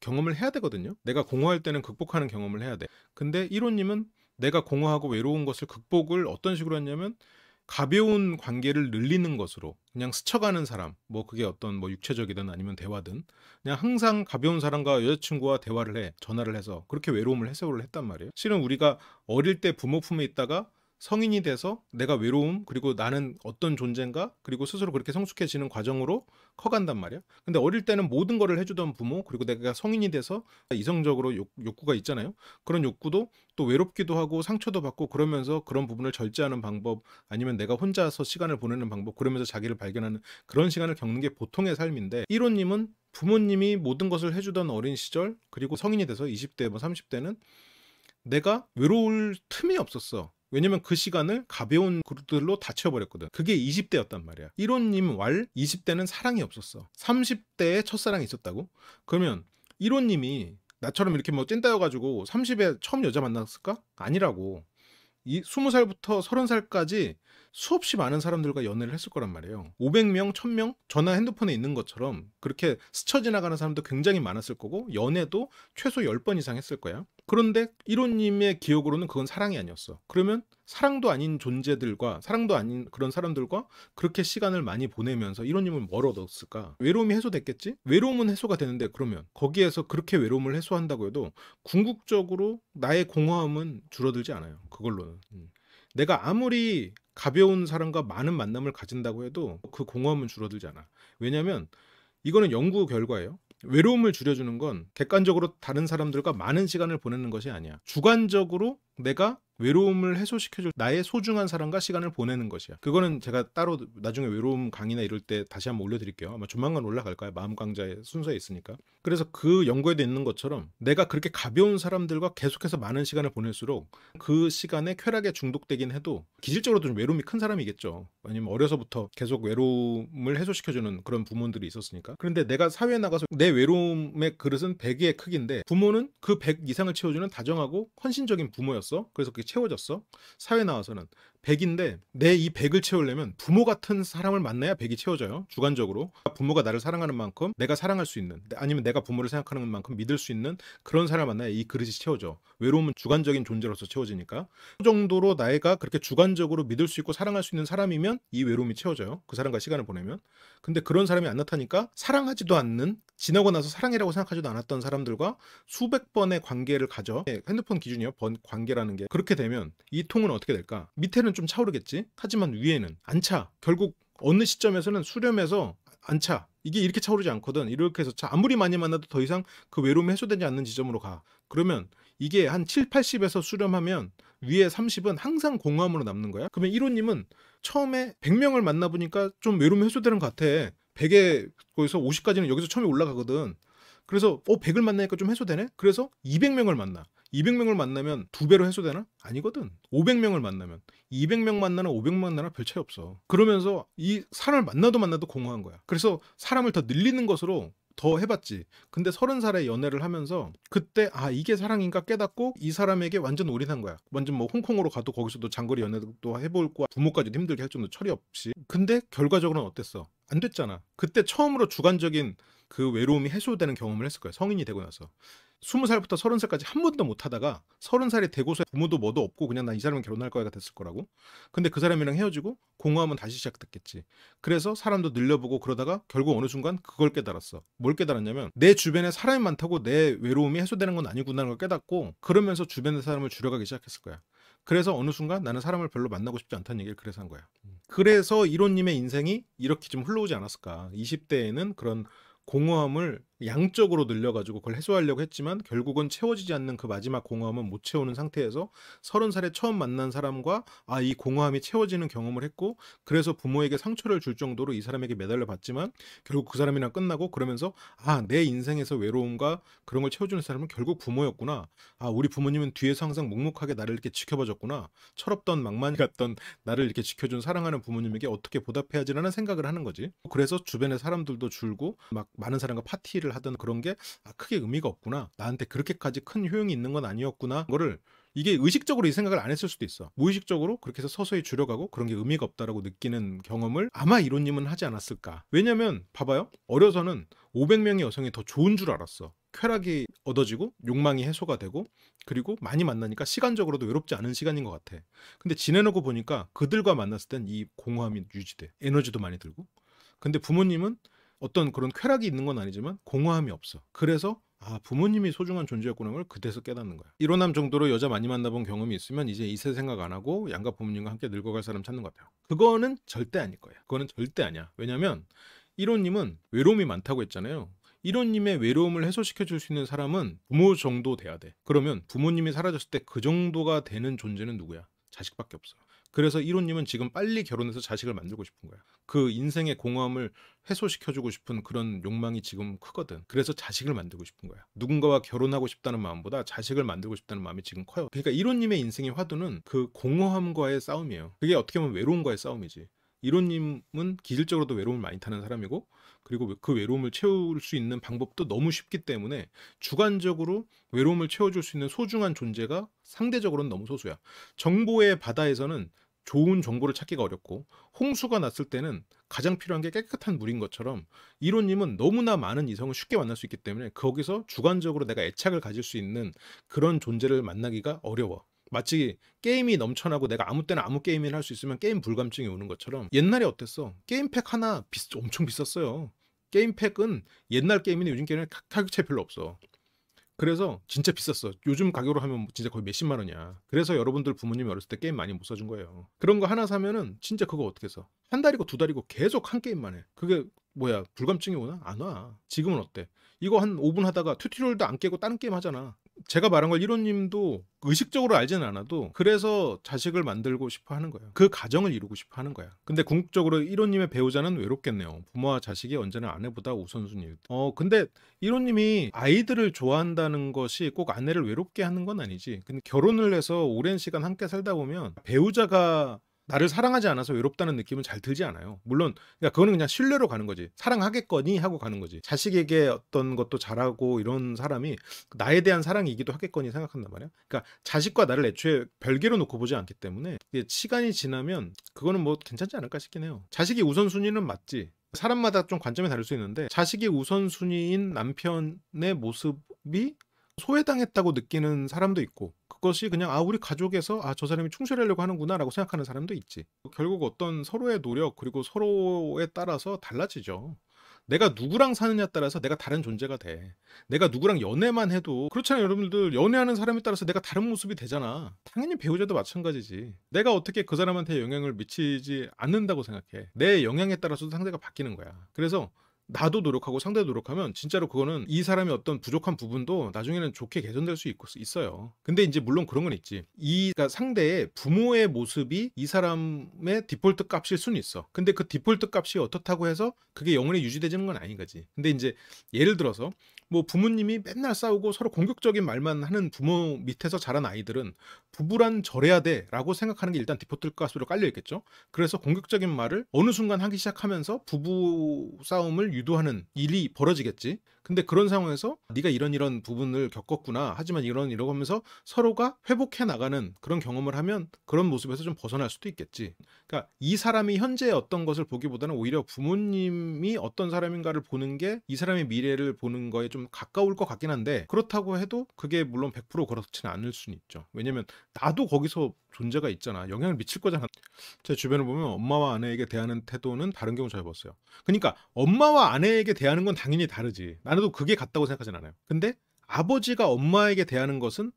경험을 해야 되거든요 내가 공허할 때는 극복하는 경험을 해야 돼 근데 이론님은 내가 공허하고 외로운 것을 극복을 어떤 식으로 했냐면 가벼운 관계를 늘리는 것으로 그냥 스쳐가는 사람 뭐 그게 어떤 뭐 육체적이든 아니면 대화든 그냥 항상 가벼운 사람과 여자친구와 대화를 해 전화를 해서 그렇게 외로움을 해소를 했단 말이에요 실은 우리가 어릴 때 부모 품에 있다가 성인이 돼서 내가 외로움 그리고 나는 어떤 존재인가 그리고 스스로 그렇게 성숙해지는 과정으로 커간단 말이야. 근데 어릴 때는 모든 거를 해주던 부모 그리고 내가 성인이 돼서 이성적으로 욕, 욕구가 있잖아요. 그런 욕구도 또 외롭기도 하고 상처도 받고 그러면서 그런 부분을 절제하는 방법 아니면 내가 혼자서 시간을 보내는 방법 그러면서 자기를 발견하는 그런 시간을 겪는 게 보통의 삶인데 1호님은 부모님이 모든 것을 해주던 어린 시절 그리고 성인이 돼서 20대 뭐 30대는 내가 외로울 틈이 없었어. 왜냐면 그 시간을 가벼운 그룹들로 다 채워버렸거든. 그게 20대였단 말이야. 1호님 왈 20대는 사랑이 없었어. 30대에 첫사랑이 있었다고? 그러면 1호님이 나처럼 이렇게 뭐 찐따여가지고 30에 처음 여자 만났을까? 아니라고. 이 20살부터 30살까지 수없이 많은 사람들과 연애를 했을 거란 말이에요. 500명, 1000명 전화 핸드폰에 있는 것처럼 그렇게 스쳐 지나가는 사람도 굉장히 많았을 거고 연애도 최소 10번 이상 했을 거야. 그런데 이론님의 기억으로는 그건 사랑이 아니었어. 그러면 사랑도 아닌 존재들과 사랑도 아닌 그런 사람들과 그렇게 시간을 많이 보내면서 이론님은 뭘 얻었을까? 외로움이 해소됐겠지? 외로움은 해소가 되는데 그러면 거기에서 그렇게 외로움을 해소한다고 해도 궁극적으로 나의 공허함은 줄어들지 않아요. 그걸로는. 음. 내가 아무리 가벼운 사람과 많은 만남을 가진다고 해도 그 공허함은 줄어들잖아. 왜냐하면 이거는 연구 결과예요. 외로움을 줄여주는 건 객관적으로 다른 사람들과 많은 시간을 보내는 것이 아니야. 주관적으로 내가 외로움을 해소시켜줄 나의 소중한 사람과 시간을 보내는 것이야. 그거는 제가 따로 나중에 외로움 강의나 이럴 때 다시 한번 올려드릴게요. 아마 조만간 올라갈 거예요. 마음 강좌의 순서에 있으니까. 그래서 그 연구에도 있는 것처럼 내가 그렇게 가벼운 사람들과 계속해서 많은 시간을 보낼수록 그 시간에 쾌락에 중독되긴 해도 기질적으로도 좀 외로움이 큰 사람이겠죠. 왜냐면 어려서부터 계속 외로움을 해소시켜주는 그런 부모들이 있었으니까. 그런데 내가 사회에 나가서 내 외로움의 그릇은 100의 크기인데 부모는 그 100 이상을 채워주는 다정하고 헌신적인 부모였어. 그래서 그게 채워졌어. 사회 나와서는 100인데 내 이 100을 채우려면 부모 같은 사람을 만나야 100이 채워져요. 주관적으로. 부모가 나를 사랑하는 만큼 내가 사랑할 수 있는 아니면 내가 부모를 생각하는 만큼 믿을 수 있는 그런 사람 을 만나야 이 그릇이 채워져. 외로움은 주관적인 존재로서 채워지니까. 그 정도로 나이가 그렇게 주관적으로 믿을 수 있고 사랑할 수 있는 사람이면 이 외로움이 채워져요. 그 사람과 시간을 보내면. 근데 그런 사람이 안 나타니까 사랑하지도 않는 지나고 나서 사랑이라고 생각하지도 않았던 사람들과 수백 번의 관계를 가져 네, 핸드폰 기준이요. 번 관계라는 게 그렇게 되면 이 통은 어떻게 될까? 밑에는 밑에는 좀 차오르겠지. 하지만 위에는 안 차. 결국 어느 시점에서는 수렴해서 안 차. 이게 이렇게 차오르지 않거든. 이렇게 해서 차 아무리 많이 만나도 더 이상 그 외로움이 해소되지 않는 지점으로 가. 그러면 이게 한 7, 80에서 수렴하면 위에 30은 항상 공허함으로 남는 거야. 그러면 1호님은 처음에 100명을 만나보니까 좀 외로움이 해소되는 것 같아. 100에 거기서 50까지는 여기서 처음에 올라가거든. 그래서 어 100을 만나니까 좀 해소되네. 그래서 200명을 만나. 200명을 만나면 두 배로 해소되나? 아니거든. 500명을 만나면 200명 만나나 500명 만나나 별 차이 없어. 그러면서 이 사람을 만나도 만나도 공허한 거야. 그래서 사람을 더 늘리는 것으로 더 해봤지. 근데 서른 살에 연애를 하면서 그때 아 이게 사랑인가 깨닫고 이 사람에게 완전 올인한 거야. 완전 뭐 홍콩으로 가도 거기서도 장거리 연애도 해볼 거야. 부모까지도 힘들게 할 정도 철이 없이. 근데 결과적으로는 어땠어? 안 됐잖아. 그때 처음으로 주관적인 그 외로움이 해소되는 경험을 했을 거야. 성인이 되고 나서. 스무 살부터 서른 살까지 한 번도 못 하다가 서른 살이 되고서 부모도 뭐도 없고 그냥 난 이 사람은 결혼할 거야 가됐을 거라고. 근데 그 사람이랑 헤어지고 공허함은 다시 시작됐겠지. 그래서 사람도 늘려보고 그러다가 결국 어느 순간 그걸 깨달았어. 뭘 깨달았냐면 내 주변에 사람이 많다고 내 외로움이 해소되는 건 아니구나라는 걸 깨닫고 그러면서 주변의 사람을 줄여가기 시작했을 거야. 그래서 어느 순간 나는 사람을 별로 만나고 싶지 않다는 얘기를 그래서 한 거야. 음. 그래서 이론님의 인생이 이렇게 좀 흘러오지 않았을까. 20대에는 그런 공허함을 양적으로 늘려가지고 그걸 해소하려고 했지만 결국은 채워지지 않는 그 마지막 공허함은 못 채우는 상태에서 서른 살에 처음 만난 사람과 아 이 공허함이 채워지는 경험을 했고 그래서 부모에게 상처를 줄 정도로 이 사람에게 매달려 봤지만 결국 그 사람이랑 끝나고 그러면서 아 내 인생에서 외로움과 그런 걸 채워주는 사람은 결국 부모였구나 아 우리 부모님은 뒤에서 항상 묵묵하게 나를 이렇게 지켜봐줬구나 철없던 망만이 같던 나를 이렇게 지켜준 사랑하는 부모님에게 어떻게 보답해야지라는 생각을 하는 거지 그래서 주변의 사람들도 줄고 막 많은 사람과 파티를 컴퓨를 하든 그런 게 아, 크게 의미가 없구나. 나한테 그렇게까지 큰 효용이 있는 건 아니었구나. 그거를 이게 의식적으로 이 생각을 안 했을 수도 있어. 무의식적으로 그렇게 해서 서서히 줄여가고 그런 게 의미가 없다라고 느끼는 경험을 아마 이론님은 하지 않았을까. 왜냐면 봐봐요. 어려서는 500명의 여성이 더 좋은 줄 알았어. 쾌락이 얻어지고 욕망이 해소가 되고 그리고 많이 만나니까 시간적으로도 외롭지 않은 시간인 것 같아. 근데 지내놓고 보니까 그들과 만났을 땐 이 공허함이 유지돼. 에너지도 많이 들고. 근데 부모님은 어떤 그런 쾌락이 있는 건 아니지만 공허함이 없어. 그래서 아 부모님이 소중한 존재였구나 걸그대서 깨닫는 거야. 일어남 정도로 여자 많이 만나본 경험이 있으면 이제 이세 생각 안 하고 양가 부모님과 함께 늙어갈 사람 찾는 것 같아요. 그거는 절대 아닐 거예요. 그거는 절대 아니야. 왜냐면1호님은 외로움이 많다고 했잖아요. 1호님의 외로움을 해소시켜 줄 수 있는 사람은 부모 정도 돼야 돼. 그러면 부모님이 사라졌을 때 그 정도가 되는 존재는 누구야? 자식밖에 없어. 그래서 이론님은 지금 빨리 결혼해서 자식을 만들고 싶은 거야. 그 인생의 공허함을 해소시켜주고 싶은 그런 욕망이 지금 크거든. 그래서 자식을 만들고 싶은 거야. 누군가와 결혼하고 싶다는 마음보다 자식을 만들고 싶다는 마음이 지금 커요. 그러니까 이론님의 인생의 화두는 그 공허함과의 싸움이에요. 그게 어떻게 보면 외로움과의 싸움이지. 이론님은 기질적으로도 외로움을 많이 타는 사람이고 그리고 그 외로움을 채울 수 있는 방법도 너무 쉽기 때문에 주관적으로 외로움을 채워줄 수 있는 소중한 존재가 상대적으로는 너무 소수야. 정보의 바다에서는 좋은 정보를 찾기가 어렵고 홍수가 났을 때는 가장 필요한 게 깨끗한 물인 것처럼 이론님은 너무나 많은 이성을 쉽게 만날 수 있기 때문에 거기서 주관적으로 내가 애착을 가질 수 있는 그런 존재를 만나기가 어려워. 마치 게임이 넘쳐나고 내가 아무 때나 아무 게임이나 할 수 있으면 게임 불감증이 오는 것처럼 옛날에 어땠어? 게임팩 하나 비, 엄청 비쌌어요. 게임팩은 옛날 게임인데 요즘 게임은 가격차 별로 없어. 그래서 진짜 비쌌어. 요즘 가격으로 하면 뭐 진짜 거의 몇십만 원이야. 그래서 여러분들 부모님이 어렸을 때 게임 많이 못 사준 거예요. 그런 거 하나 사면은 진짜 그거 어떻게 써? 한 달이고 두 달이고 계속 한 게임만 해. 그게 뭐야 불감증이 오나? 안 와. 지금은 어때? 이거 한 5분 하다가 튜토리얼도 안 깨고 다른 게임 하잖아. 제가 말한 걸 이론님도 의식적으로 알지는 않아도 그래서 자식을 만들고 싶어 하는 거예요. 그 가정을 이루고 싶어 하는 거야. 근데 궁극적으로 이론님의 배우자는 외롭겠네요. 부모와 자식이 언제나 아내보다 우선순위. 어 근데 이론님이 아이들을 좋아한다는 것이 꼭 아내를 외롭게 하는 건 아니지. 근데 결혼을 해서 오랜 시간 함께 살다 보면 배우자가 나를 사랑하지 않아서 외롭다는 느낌은 잘 들지 않아요. 물론 그러니까 그거는 그냥 신뢰로 가는 거지. 사랑하겠거니 하고 가는 거지. 자식에게 어떤 것도 잘하고 이런 사람이 나에 대한 사랑이기도 하겠거니 생각한단 말이야. 그러니까 자식과 나를 애초에 별개로 놓고 보지 않기 때문에 시간이 지나면 그거는 뭐 괜찮지 않을까 싶긴 해요. 자식이 우선순위는 맞지. 사람마다 좀 관점이 다를 수 있는데 자식이 우선순위인 남편의 모습이 소외당했다고 느끼는 사람도 있고 그것이 그냥 아 우리 가족에서 아 저 사람이 충실하려고 하는구나라고 생각하는 사람도 있지. 결국 어떤 서로의 노력 그리고 서로에 따라서 달라지죠. 내가 누구랑 사느냐 따라서 내가 다른 존재가 돼. 내가 누구랑 연애만 해도 그렇잖아요, 여러분들. 연애하는 사람에 따라서 내가 다른 모습이 되잖아. 당연히 배우자도 마찬가지지. 내가 어떻게 그 사람한테 영향을 미치지 않는다고 생각해. 내 영향에 따라서도 상대가 바뀌는 거야. 그래서 나도 노력하고 상대도 노력하면 진짜로 그거는 이사람이 어떤 부족한 부분도 나중에는 좋게 개선될 수 있고, 있어요. 근데 이제 물론 그런 건 있지. 이 그러니까 상대의 부모의 모습이 이 사람의 디폴트 값일 수는 있어. 근데 그 디폴트 값이 어떻다고 해서 그게 영원히 유지되지는 건 아닌 거지. 근데 이제 예를 들어서 뭐 부모님이 맨날 싸우고 서로 공격적인 말만 하는 부모 밑에서 자란 아이들은 부부란 절해야 돼라고 생각하는 게 일단 디폴트 값으로 깔려 있겠죠. 그래서 공격적인 말을 어느 순간 하기 시작하면서 부부 싸움을 유도하는 일이 벌어지겠지. 근데 그런 상황에서 네가 이런 이런 부분을 겪었구나. 하지만 이런 이러고 하면서 서로가 회복해 나가는 그런 경험을 하면 그런 모습에서 좀 벗어날 수도 있겠지. 그러니까 이 사람이 현재 어떤 것을 보기보다는 오히려 부모님이 어떤 사람인가를 보는 게 이 사람의 미래를 보는 거에 좀 가까울 것 같긴 한데 그렇다고 해도 그게 물론 100% 그렇지는 않을 수는 있죠. 왜냐면 나도 거기서 존재가 있잖아. 영향을 미칠 거잖아. 제 주변을 보면 엄마와 아내에게 대하는 태도는 다른 경우 잘 봤어요. 그러니까 엄마와 아내에게 대하는 건 당연히 다르지. 나도 그게 같다고 생각하진 않아요. 근데 아버지가 엄마에게 대하는 것은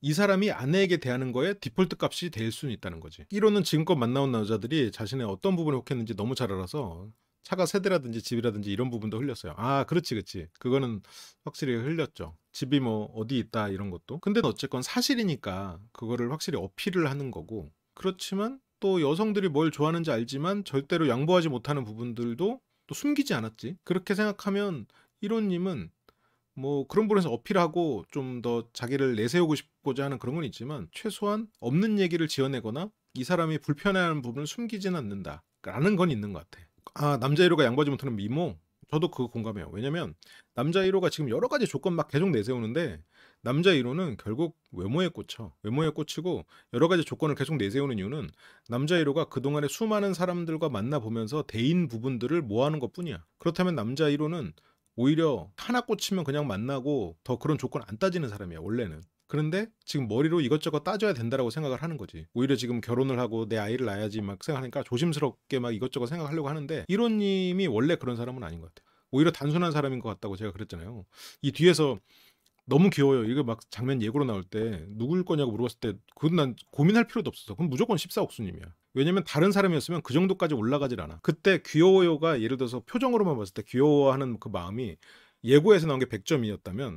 이 사람이 아내에게 대하는 거에 디폴트 값이 될 수는 있다는 거지. 1호는 지금껏 만나온 남자들이 자신의 어떤 부분에 혹했는지 너무 잘 알아서 차가 세대라든지 집이라든지 이런 부분도 흘렸어요. 아, 그렇지, 그렇지. 그거는 확실히 흘렸죠. 집이 뭐 어디 있다 이런 것도. 근데 어쨌건 사실이니까 그거를 확실히 어필을 하는 거고. 그렇지만 또 여성들이 뭘 좋아하는지 알지만 절대로 양보하지 못하는 부분들도 또 숨기지 않았지. 그렇게 생각하면 1호님은 뭐 그런 부분에서 어필하고 좀 더 자기를 내세우고 싶고자 하는 그런 건 있지만 최소한 없는 얘기를 지어내거나 이 사람이 불편해하는 부분을 숨기지는 않는다라는 건 있는 것 같아. 아 남자 1호가 양보하지 못하는 미모 저도 그거 공감해요. 왜냐면 남자 1호가 지금 여러 가지 조건 막 계속 내세우는데 남자 1호는 결국 외모에 꽂혀. 외모에 꽂히고 여러 가지 조건을 계속 내세우는 이유는 남자 1호가 그동안에 수많은 사람들과 만나보면서 대인 부분들을 모아는 것뿐이야. 그렇다면 남자 1호는 오히려 하나 꽂히면 그냥 만나고 더 그런 조건 안 따지는 사람이야 원래는 그런데 지금 머리로 이것저것 따져야 된다라고 생각을 하는 거지. 오히려 지금 결혼을 하고 내 아이를 낳아야지 막 생각하니까 조심스럽게 막 이것저것 생각하려고 하는데 이론님이 원래 그런 사람은 아닌 것 같아요. 오히려 단순한 사람인 것 같다고 제가 그랬잖아요. 이 뒤에서 너무 귀여워요. 이거 막 장면 예고로 나올 때 누굴 거냐고 물어봤을 때 그건 난 고민할 필요도 없었어. 그건 무조건 1 4옥수님이야 왜냐면 다른 사람이었으면 그 정도까지 올라가질 않아. 그때 귀여워요가 예를 들어서 표정으로만 봤을 때 귀여워하는 그 마음이 예고에서 나온 게1 0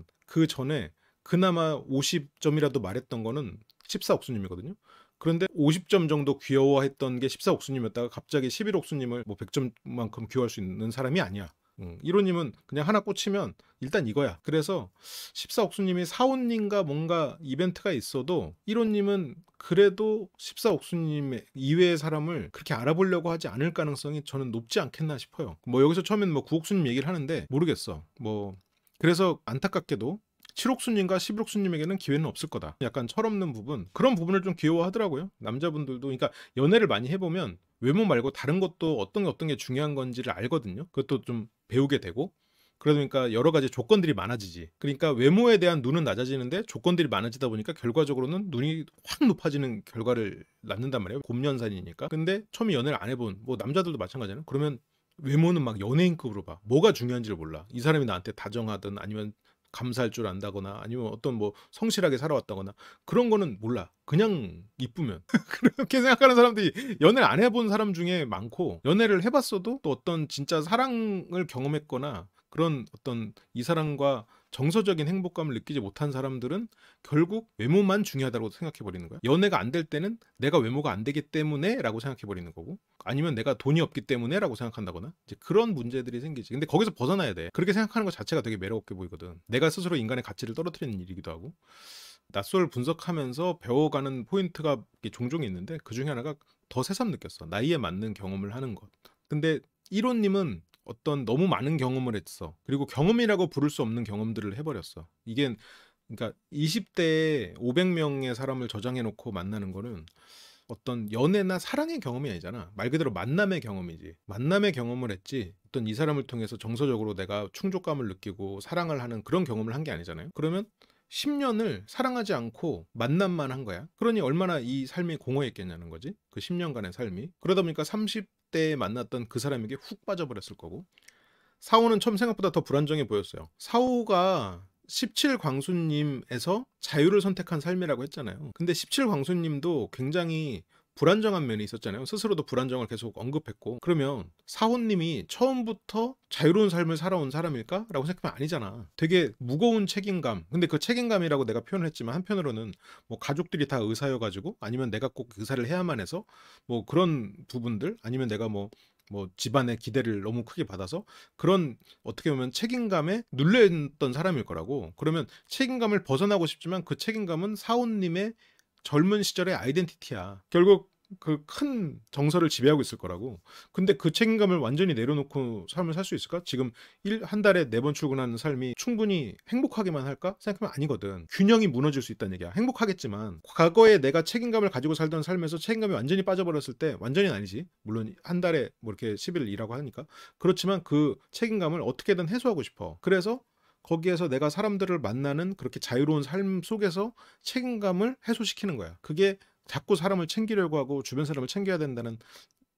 0점이었다면그 전에 그나마 50점이라도 말했던 거는 14옥수님이거든요. 그런데 50점 정도 귀여워했던 게 14옥수님이었다가 갑자기 11옥수님을 뭐 100점만큼 귀여워할 수 있는 사람이 아니야. 음, 1호님은 그냥 하나 꽂히면 일단 이거야. 그래서 14옥수님이 사호님과 뭔가 이벤트가 있어도 1호님은 그래도 14옥수님 이외의 사람을 그렇게 알아보려고 하지 않을 가능성이 저는 높지 않겠나 싶어요. 뭐 여기서 처음엔 뭐 9옥수님 얘기를 하는데 모르겠어. 뭐 그래서 안타깝게도 7옥수님과 11옥수님에게는 기회는 없을 거다. 약간 철없는 부분 그런 부분을 좀 귀여워하더라고요. 남자분들도 그러니까 연애를 많이 해보면 외모 말고 다른 것도 어떤 게 어떤 게 중요한 건지를 알거든요. 그것도 좀 배우게 되고 그러니까 여러 가지 조건들이 많아지지. 그러니까 외모에 대한 눈은 낮아지는데 조건들이 많아지다 보니까 결과적으로는 눈이 확 높아지는 결과를 낳는단 말이에요. 곰년산이니까 근데 처음에 연애를 안 해본 뭐 남자들도 마찬가지잖아요. 그러면 외모는 막 연예인급으로 봐. 뭐가 중요한지를 몰라. 이 사람이 나한테 다정하든 아니면 감사할 줄 안다거나 아니면 어떤 뭐 성실하게 살아왔다거나 그런 거는 몰라. 그냥 이쁘면 그렇게 생각하는 사람들이 연애를 안 해본 사람 중에 많고 연애를 해봤어도 또 어떤 진짜 사랑을 경험했거나 그런 어떤 이 사람과 정서적인 행복감을 느끼지 못한 사람들은 결국 외모만 중요하다고 생각해 버리는 거야. 연애가 안 될 때는 내가 외모가 안 되기 때문에라고 생각해 버리는 거고 아니면 내가 돈이 없기 때문에라고 생각한다거나 이제 그런 문제들이 생기지. 근데 거기서 벗어나야 돼. 그렇게 생각하는 것 자체가 되게 매력없게 보이거든. 내가 스스로 인간의 가치를 떨어뜨리는 일이기도 하고. 낯설 분석하면서 배워가는 포인트가 종종 있는데 그 중에 하나가 더 새삼 느꼈어. 나이에 맞는 경험을 하는 것. 근데 1호님은 어떤 너무 많은 경험을 했어. 그리고 경험이라고 부를 수 없는 경험들을 해버렸어. 이게 그러니까 20대에 500명의 사람을 저장해놓고 만나는 거는 어떤 연애나 사랑의 경험이 아니잖아. 말 그대로 만남의 경험이지. 만남의 경험을 했지. 어떤 이 사람을 통해서 정서적으로 내가 충족감을 느끼고 사랑을 하는 그런 경험을 한 게 아니잖아요. 그러면 10년을 사랑하지 않고 만남만 한 거야. 그러니 얼마나 이 삶이 공허했겠냐는 거지. 그 10년간의 삶이. 그러다 보니까 30때 만났던 그 사람에게 훅 빠져버렸을 거고 사오는 처음 생각보다 더 불안정해 보였어요. 사오가 17광수님에서 자유를 선택한 삶이라고 했잖아요. 근데 17광수님도 굉장히 불안정한 면이 있었잖아요. 스스로도 불안정을 계속 언급했고 그러면 사원님이 처음부터 자유로운 삶을 살아온 사람일까? 라고 생각하면 아니잖아. 되게 무거운 책임감. 근데 그 책임감이라고 내가 표현을 했지만 한편으로는 뭐 가족들이 다 의사여가지고 아니면 내가 꼭 의사를 해야만 해서 뭐 그런 부분들 아니면 내가 뭐뭐 뭐 집안의 기대를 너무 크게 받아서 그런 어떻게 보면 책임감에 눌려있던 사람일 거라고 그러면 책임감을 벗어나고 싶지만 그 책임감은 사원님의 젊은 시절의 아이덴티티야. 결국 그 큰 정서를 지배하고 있을 거라고. 근데 그 책임감을 완전히 내려놓고 삶을 살 수 있을까? 지금 일, 한 달에 네 번 출근하는 삶이 충분히 행복하게만 할까? 생각하면 아니거든. 균형이 무너질 수 있다는 얘기야. 행복하겠지만 과거에 내가 책임감을 가지고 살던 삶에서 책임감이 완전히 빠져버렸을 때 완전히 아니지. 물론 한 달에 뭐 이렇게 10일 일하고 하니까. 그렇지만 그 책임감을 어떻게든 해소하고 싶어. 그래서 거기에서 내가 사람들을 만나는 그렇게 자유로운 삶 속에서 책임감을 해소시키는 거야. 그게 자꾸 사람을 챙기려고 하고 주변 사람을 챙겨야 된다는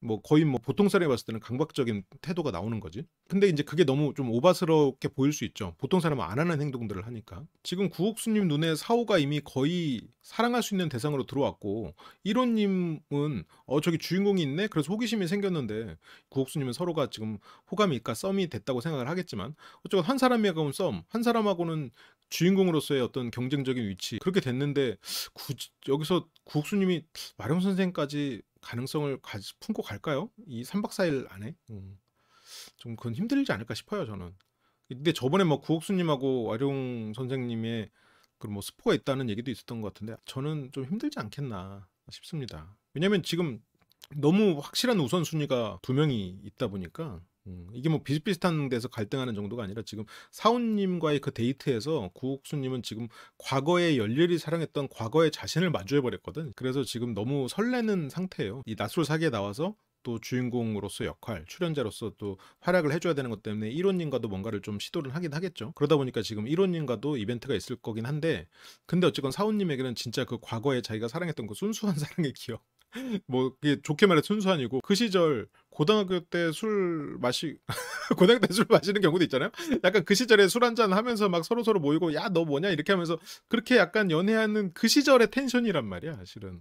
뭐 거의 뭐 보통 사람이 봤을 때는 강박적인 태도가 나오는 거지. 근데 이제 그게 너무 좀 오바스럽게 보일 수 있죠. 보통 사람은 안 하는 행동들을 하니까. 지금 구옥수님 눈에 사오가 이미 거의 사랑할 수 있는 대상으로 들어왔고 이론님은 어 저기 주인공이 있네. 그래서 호기심이 생겼는데 구옥수님은 서로가 지금 호감일까 이 썸이 됐다고 생각을 하겠지만 어쩌고한 사람하고는 썸, 한 사람하고는 주인공으로서의 어떤 경쟁적인 위치 그렇게 됐는데 구, 여기서 구옥수님이 마령 선생까지 가능성을 가지, 품고 갈까요? 이 3박 4일 안에? 음, 좀 그건 힘들지 않을까 싶어요, 저는. 근데 저번에 뭐 구옥수님하고 와룡 선생님의 그런 뭐 스포가 있다는 얘기도 있었던 것 같은데 저는 좀 힘들지 않겠나 싶습니다. 왜냐면 지금 너무 확실한 우선순위가 두 명이 있다 보니까 음, 이게 뭐 비슷비슷한 데서 갈등하는 정도가 아니라 지금 사훈님과의 그 데이트에서 구옥수님은 지금 과거에 열렬히 사랑했던 과거의 자신을 마주해버렸거든. 그래서 지금 너무 설레는 상태예요. 이 낯설 사기에 나와서 또 주인공으로서 역할, 출연자로서 또 활약을 해줘야 되는 것 때문에 1호님과도 뭔가를 좀 시도를 하긴 하겠죠. 그러다 보니까 지금 1호님과도 이벤트가 있을 거긴 한데, 근데 어쨌건 사훈님에게는 진짜 그 과거에 자기가 사랑했던 그 순수한 사랑의 기억, 뭐 좋게 말해 순수한이고 그 시절 고등학교 때 술 마시 고등학교 때 술 마시는 경우도 있잖아요. 약간 그 시절에 술 한잔 하면서 막 서로 서로 모이고 야 너 뭐냐 이렇게 하면서 그렇게 약간 연애하는 그 시절의 텐션이란 말이야, 실은.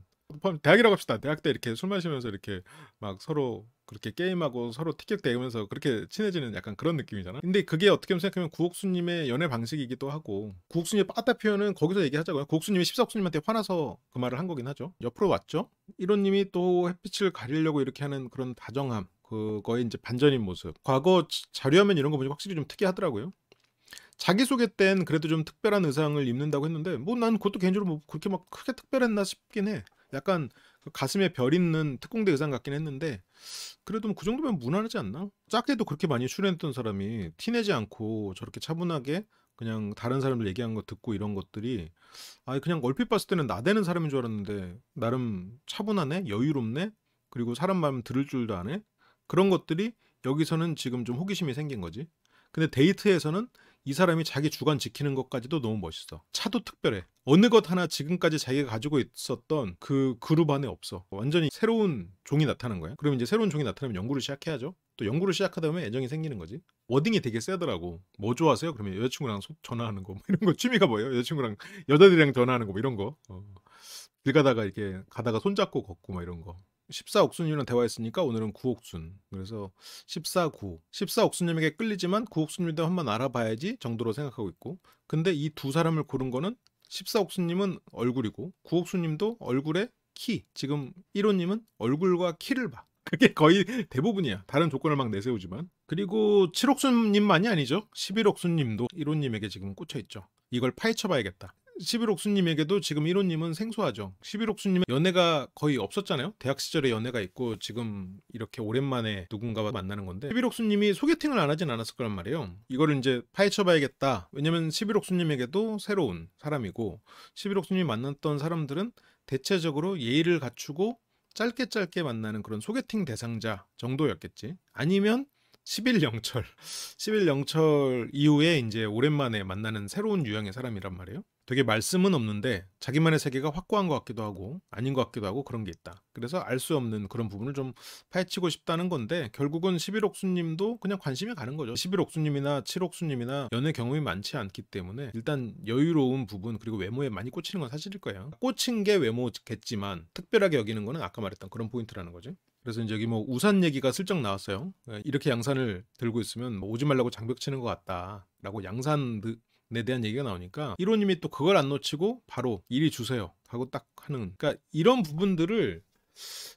대학이라고 합시다. 대학 때 이렇게 술 마시면서 이렇게 막 서로 그렇게 게임하고 서로 티격대면서 그렇게 친해지는 약간 그런 느낌이잖아. 근데 그게 어떻게 생각하면 구옥수님의 연애 방식이기도 하고 구옥수님의 빠따 표현은 거기서 얘기하자고요. 구옥수님이 십사옥수님한테 화나서 그 말을 한 거긴 하죠. 옆으로 왔죠. 이론님이 또 햇빛을 가리려고 이렇게 하는 그런 다정함 그거의 이제 반전인 모습. 과거 자료화면 이런 거 보니 확실히 좀 특이하더라고요. 자기소개 땐 그래도 좀 특별한 의상을 입는다고 했는데 뭐 난 그것도 개인적으로 뭐 그렇게 막 크게 특별했나 싶긴 해. 약간 그 가슴에 별 있는 특공대 의상 같긴 했는데 그래도 뭐그 정도면 무난하지 않나? 짝대도 그렇게 많이 출연했던 사람이 티내지 않고 저렇게 차분하게 그냥 다른 사람들 얘기한 거 듣고 이런 것들이 아 그냥 얼핏 봤을 때는 나대는 사람인 줄 알았는데 나름 차분하네 여유롭네 그리고 사람 말 들을 줄도 아네 그런 것들이 여기서는 지금 좀 호기심이 생긴 거지 근데 데이트에서는 이 사람이 자기 주관 지키는 것까지도 너무 멋있어. 차도 특별해. 어느 것 하나 지금까지 자기가 가지고 있었던 그 그룹 안에 없어. 완전히 새로운 종이 나타난 거야. 그럼 이제 새로운 종이 나타나면 연구를 시작해야죠. 또 연구를 시작하다 보면 애정이 생기는 거지. 워딩이 되게 세더라고. 뭐 좋아하세요? 그러면 여자친구랑 소, 전화하는 거뭐 이런 거 취미가 뭐예요? 여자친구랑 여자들이랑 전화하는 거뭐 이런 거. 어. 길 가다가 이렇게 가다가 손잡고 걷고 막 이런 거. 14옥순님이랑 대화했으니까 오늘은 9옥순. 그래서 14, 9. 14옥순님에게 끌리지만 9옥순님도 한번 알아봐야지 정도로 생각하고 있고. 근데 이 두 사람을 고른 거는 14옥순님은 얼굴이고 9옥순님도 얼굴에 키. 지금 1호님은 얼굴과 키를 봐. 그게 거의 대부분이야. 다른 조건을 막 내세우지만. 그리고 7옥순님만이 아니죠. 11옥순님도 1호님에게 지금 꽂혀있죠. 이걸 파헤쳐봐야겠다. 11옥수님에게도 지금 1호님은 생소하죠. 1 1옥수님의 연애가 거의 없었잖아요. 대학 시절에 연애가 있고 지금 이렇게 오랜만에 누군가와 만나는 건데 11옥수님이 소개팅을 안 하진 않았을 거란 말이에요. 이걸 이제 파헤쳐 봐야겠다. 왜냐면 11옥수님에게도 새로운 사람이고 11옥수님이 만났던 사람들은 대체적으로 예의를 갖추고 짧게 짧게 만나는 그런 소개팅 대상자 정도였겠지. 아니면 11영철, 11영철 이후에 이제 오랜만에 만나는 새로운 유형의 사람이란 말이에요. 되게 말씀은 없는데 자기만의 세계가 확고한 것 같기도 하고 아닌 것 같기도 하고 그런 게 있다. 그래서 알 수 없는 그런 부분을 좀 파헤치고 싶다는 건데 결국은 11옥수님도 그냥 관심이 가는 거죠. 11옥수님이나 7옥수님이나 연애 경험이 많지 않기 때문에 일단 여유로운 부분 그리고 외모에 많이 꽂히는 건 사실일 거예요. 꽂힌 게 외모겠지만 특별하게 여기는 거는 아까 말했던 그런 포인트라는 거죠. 그래서 이제 여기 뭐 우산 얘기가 슬쩍 나왔어요. 예, 이렇게 양산을 들고 있으면 뭐 오지 말라고 장벽 치는 것 같다라고 양산 내 네, 대한 얘기가 나오니까 1호님이 또 그걸 안 놓치고 바로 이리 주세요 하고 딱 하는 그러니까 이런 부분들을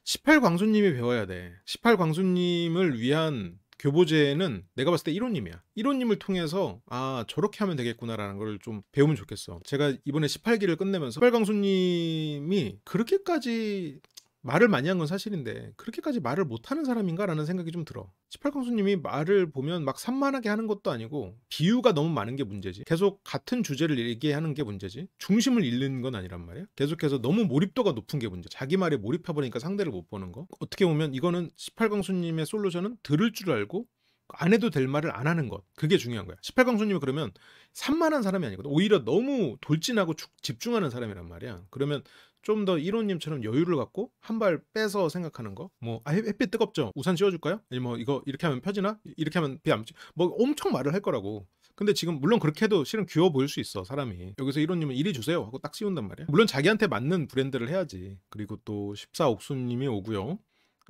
18광수님이 배워야 돼 18광수님을 위한 교보제는 내가 봤을 때 1호님이야. 1호님을 통해서 아 저렇게 하면 되겠구나라는 걸 좀 배우면 좋겠어. 제가 이번에 18기를 끝내면서 1 8광수님이 그렇게까지 말을 많이 한 건 사실인데 그렇게까지 말을 못하는 사람인가라는 생각이 좀 들어. 18강수님이 말을 보면 막 산만하게 하는 것도 아니고 비유가 너무 많은 게 문제지. 계속 같은 주제를 얘기하는 게 문제지. 중심을 잃는 건 아니란 말이야. 계속해서 너무 몰입도가 높은 게 문제. 자기 말에 몰입해버리니까 상대를 못 보는 거. 어떻게 보면 이거는 18강수님의 솔루션은 들을 줄 알고 안 해도 될 말을 안 하는 것 그게 중요한 거야 1 8강수님이 그러면 산만한 사람이 아니거든 오히려 너무 돌진하고 집중하는 사람이란 말이야 그러면 좀더 이론님처럼 여유를 갖고 한 발 빼서 생각하는 거. 뭐 아, 햇빛 뜨겁죠. 우산 씌워줄까요? 아니 뭐 이거 이렇게 하면 펴지나? 이렇게 하면 비안 뭐 엄청 말을 할 거라고. 근데 지금 물론 그렇게 해도 실은 귀여워 보일 수 있어 사람이 여기서 이론님은 이리 주세요 하고 딱 씌운단 말이야 물론 자기한테 맞는 브랜드를 해야지 그리고 또 14옥수님이 오고요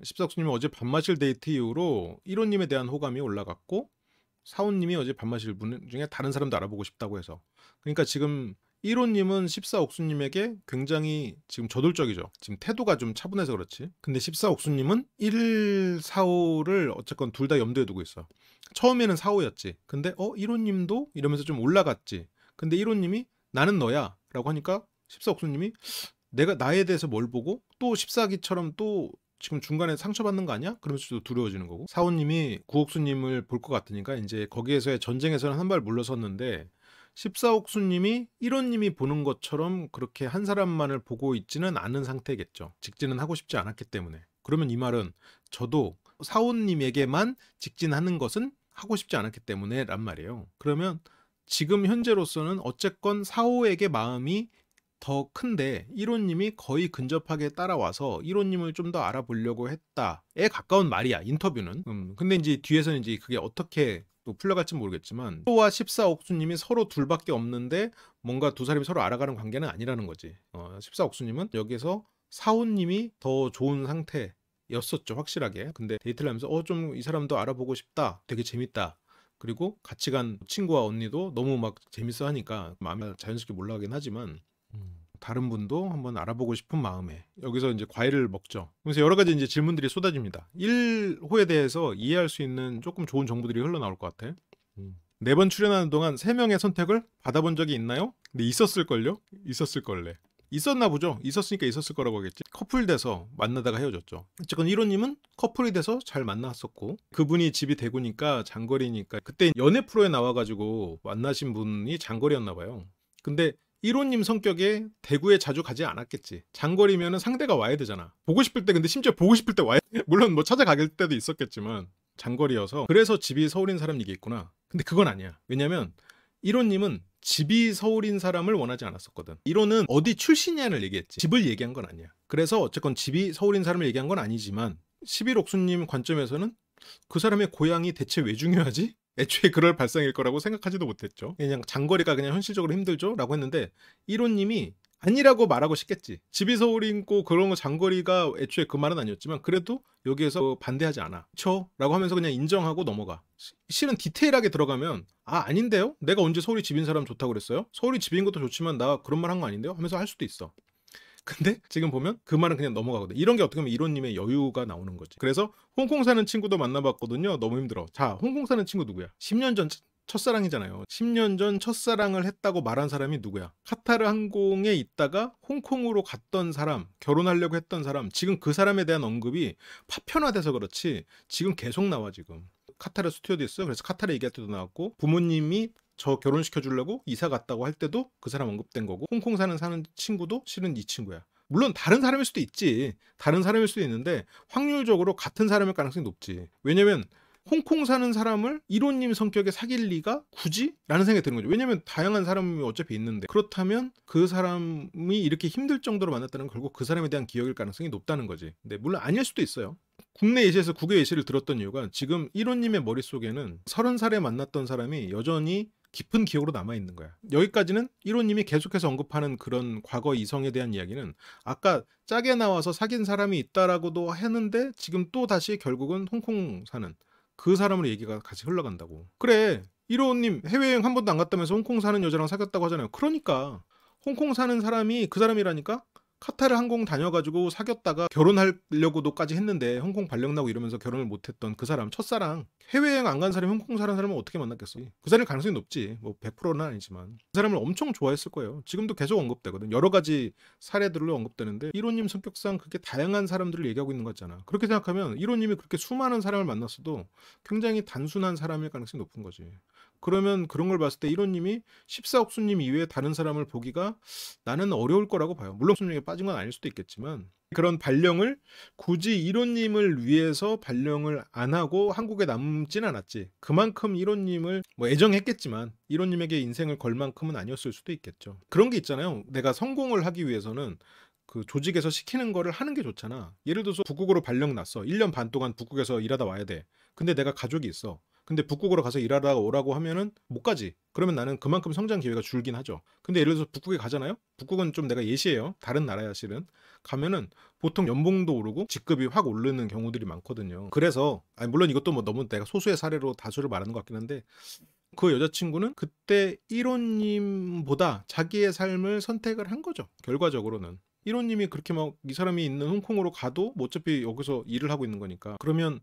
14옥수님은 어제 밥 마실 데이트 이후로 이론님에 대한 호감이 올라갔고 사훈님이 어제 밥 마실 분 중에 다른 사람도 알아보고 싶다고 해서 그러니까 지금 1호님은 14옥수님에게 굉장히 지금 저돌적이죠. 지금 태도가 좀 차분해서 그렇지. 근데 14옥수님은 1, 4호를 어쨌건 둘 다 염두에 두고 있어. 처음에는 4호였지. 근데 어 1호님도 이러면서 좀 올라갔지. 근데 1호님이 나는 너야 라고 하니까 14옥수님이 내가 나에 대해서 뭘 보고 또 14기처럼 또 지금 중간에 상처받는 거 아니야? 그러면서 또 두려워지는 거고 사호님이 구옥수님을 볼 것 같으니까 이제 거기에서의 전쟁에서는 한 발 물러섰는데 1 4옥수님이 일호님이 보는 것처럼 그렇게 한 사람만을 보고 있지는 않은 상태겠죠. 직진은 하고 싶지 않았기 때문에. 그러면 이 말은 저도 사원님에게만 직진하는 것은 하고 싶지 않았기 때문에 란 말이에요. 그러면 지금 현재로서는 어쨌건 사호에게 마음이 더 큰데 1호님이 거의 근접하게 따라와서 1호님을 좀 더 알아보려고 했다에 가까운 말이야 인터뷰는 음, 근데 이제 뒤에서는 이제 그게 어떻게 또 풀려갈지 모르겠지만 소와 1 4옥수님이 서로 둘밖에 없는데 뭔가 두 사람이 서로 알아가는 관계는 아니라는 거지 어, 1 4옥수님은 여기에서 사온님이 더 좋은 상태 였었죠 확실하게 근데 데이트를 하면서 어 좀 이 사람도 알아보고 싶다 되게 재밌다 그리고 같이 간 친구와 언니도 너무 막 재밌어 하니까 마음이 자연스럽게 몰라가긴 하지만 음. 다른 분도 한번 알아보고 싶은 마음에 여기서 이제 과일을 먹죠. 그래서 여러 가지 이제 질문들이 쏟아집니다. 1호에 대해서 이해할 수 있는 조금 좋은 정보들이 흘러나올 것 같아. 음. 네번 출연하는 동안 세 명의 선택을 받아본 적이 있나요? 근데 있었을걸요? 있었을걸래. 있었나 보죠. 있었으니까 있었을 거라고 하겠지. 커플 돼서 만나다가 헤어졌죠. 어쨌건 1호님은 커플이 돼서 잘 만났었고 그분이 집이 대구니까 장거리니까 그때 연애 프로에 나와가지고 만나신 분이 장거리였나 봐요. 근데 1호님 성격에 대구에 자주 가지 않았겠지. 장거리면 상대가 와야 되잖아. 보고 싶을 때 근데 심지어 보고 싶을 때 와야 물론 뭐 찾아가길 때도 있었겠지만 장거리여서 그래서 집이 서울인 사람 얘기했구나. 근데 그건 아니야. 왜냐면 1호님은 집이 서울인 사람을 원하지 않았었거든. 1호는 어디 출신이냐를 얘기했지. 집을 얘기한 건 아니야. 그래서 어쨌건 집이 서울인 사람을 얘기한 건 아니지만 11옥수님 관점에서는 그 사람의 고향이 대체 왜 중요하지? 애초에 그럴 발상일 거라고 생각하지도 못했죠. 그냥 장거리가 그냥 현실적으로 힘들죠라고 했는데 1호님이 아니라고 말하고 싶겠지. 집이 서울이고 그런 거 장거리가 애초에 그 말은 아니었지만 그래도 여기에서 반대하지 않아. 쳐라고 하면서 그냥 인정하고 넘어가. 실은 디테일하게 들어가면 아 아닌데요? 내가 언제 서울이 집인 사람 좋다고 그랬어요? 서울이 집인 것도 좋지만 나 그런 말 한 거 아닌데요? 하면서 할 수도 있어. 근데 지금 보면 그 말은 그냥 넘어가거든. 이런 게 어떻게 보면 이론님의 여유가 나오는 거지. 그래서 홍콩 사는 친구도 만나봤거든요. 너무 힘들어. 자, 홍콩 사는 친구 누구야? 10년 전 첫사랑이잖아요. 10년 전 첫사랑을 했다고 말한 사람이 누구야? 카타르 항공에 있다가 홍콩으로 갔던 사람, 결혼하려고 했던 사람, 지금 그 사람에 대한 언급이 파편화돼서 그렇지 지금 계속 나와 지금. 카타르 스튜어디스 그래서 카타르 얘기할 때도 나왔고 부모님이 저 결혼시켜 주려고 이사 갔다고 할 때도 그 사람 언급된 거고 홍콩 사는 사는 친구도 실은 이 친구야. 물론 다른 사람일 수도 있지. 다른 사람일 수도 있는데 확률적으로 같은 사람일 가능성이 높지. 왜냐면 홍콩 사는 사람을 이론님 성격에 사귈 리가 굳이? 라는 생각이 드는 거죠. 왜냐면 다양한 사람이 어차피 있는데 그렇다면 그 사람이 이렇게 힘들 정도로 만났다는 건 결국 그 사람에 대한 기억일 가능성이 높다는 거지. 근데 물론 아닐 수도 있어요. 국내 예시에서 국외 예시를 들었던 이유가 지금 이론님의 머릿속에는 3 0 살에 만났던 사람이 여전히 깊은 기억으로 남아 있는 거야. 여기까지는 1호님이 계속해서 언급하는 그런 과거 이성에 대한 이야기는 아까 짜게 나와서 사귄 사람이 있다라고도 했는데 지금 또 다시 결국은 홍콩 사는 그 사람으로 얘기가 같이 흘러간다고. 그래 1호님 해외여행 한 번도 안 갔다면서 홍콩 사는 여자랑 사귀었다고 하잖아요. 그러니까 홍콩 사는 사람이 그 사람이라니까 카타르 항공 다녀가지고 사귀었다가 결혼하려고도까지 했는데 홍콩 발령 나고 이러면서 결혼을 못했던 그 사람 첫사랑 해외여행 안 간 사람이 홍콩 사는 사람을 어떻게 만났겠어? 그 사람이 가능성이 높지 뭐 100%는 아니지만 그 사람을 엄청 좋아했을 거예요. 지금도 계속 언급되거든. 여러 가지 사례들로 언급되는데 이로님 성격상 그게 렇 다양한 사람들을 얘기하고 있는 거잖아. 그렇게 생각하면 이로님이 그렇게 수많은 사람을 만났어도 굉장히 단순한 사람일 가능성이 높은 거지. 그러면 그런 걸 봤을 때 이로님이 14억 수님 이외에 다른 사람을 보기가 나는 어려울 거라고 봐요. 물론 수님에게 빠진 건 아닐 수도 있겠지만 그런 발령을 굳이 이론님을 위해서 발령을 안 하고 한국에 남진 않았지. 그만큼 이론님을 뭐 애정했겠지만 이론님에게 인생을 걸 만큼은 아니었을 수도 있겠죠. 그런 게 있잖아요. 내가 성공을 하기 위해서는 그 조직에서 시키는 거를 하는 게 좋잖아. 예를 들어서 북극으로 발령 났어. 1년 반 동안 북극에서 일하다 와야 돼. 근데 내가 가족이 있어. 근데 북극으로 가서 일하다 오라고 하면은 못 가지. 그러면 나는 그만큼 성장 기회가 줄긴 하죠. 근데 예를 들어서 북극에 가잖아요. 북극은 좀 내가 예시예요. 다른 나라야 실은. 가면은 보통 연봉도 오르고 직급이 확 오르는 경우들이 많거든요. 그래서 아니 물론 이것도 뭐 너무 내가 소수의 사례로 다수를 말하는 것 같긴 한데 그 여자친구는 그때 1호님보다 자기의 삶을 선택을 한 거죠. 결과적으로는. 1호님이 그렇게 막 이 사람이 있는 홍콩으로 가도 뭐 어차피 여기서 일을 하고 있는 거니까. 그러면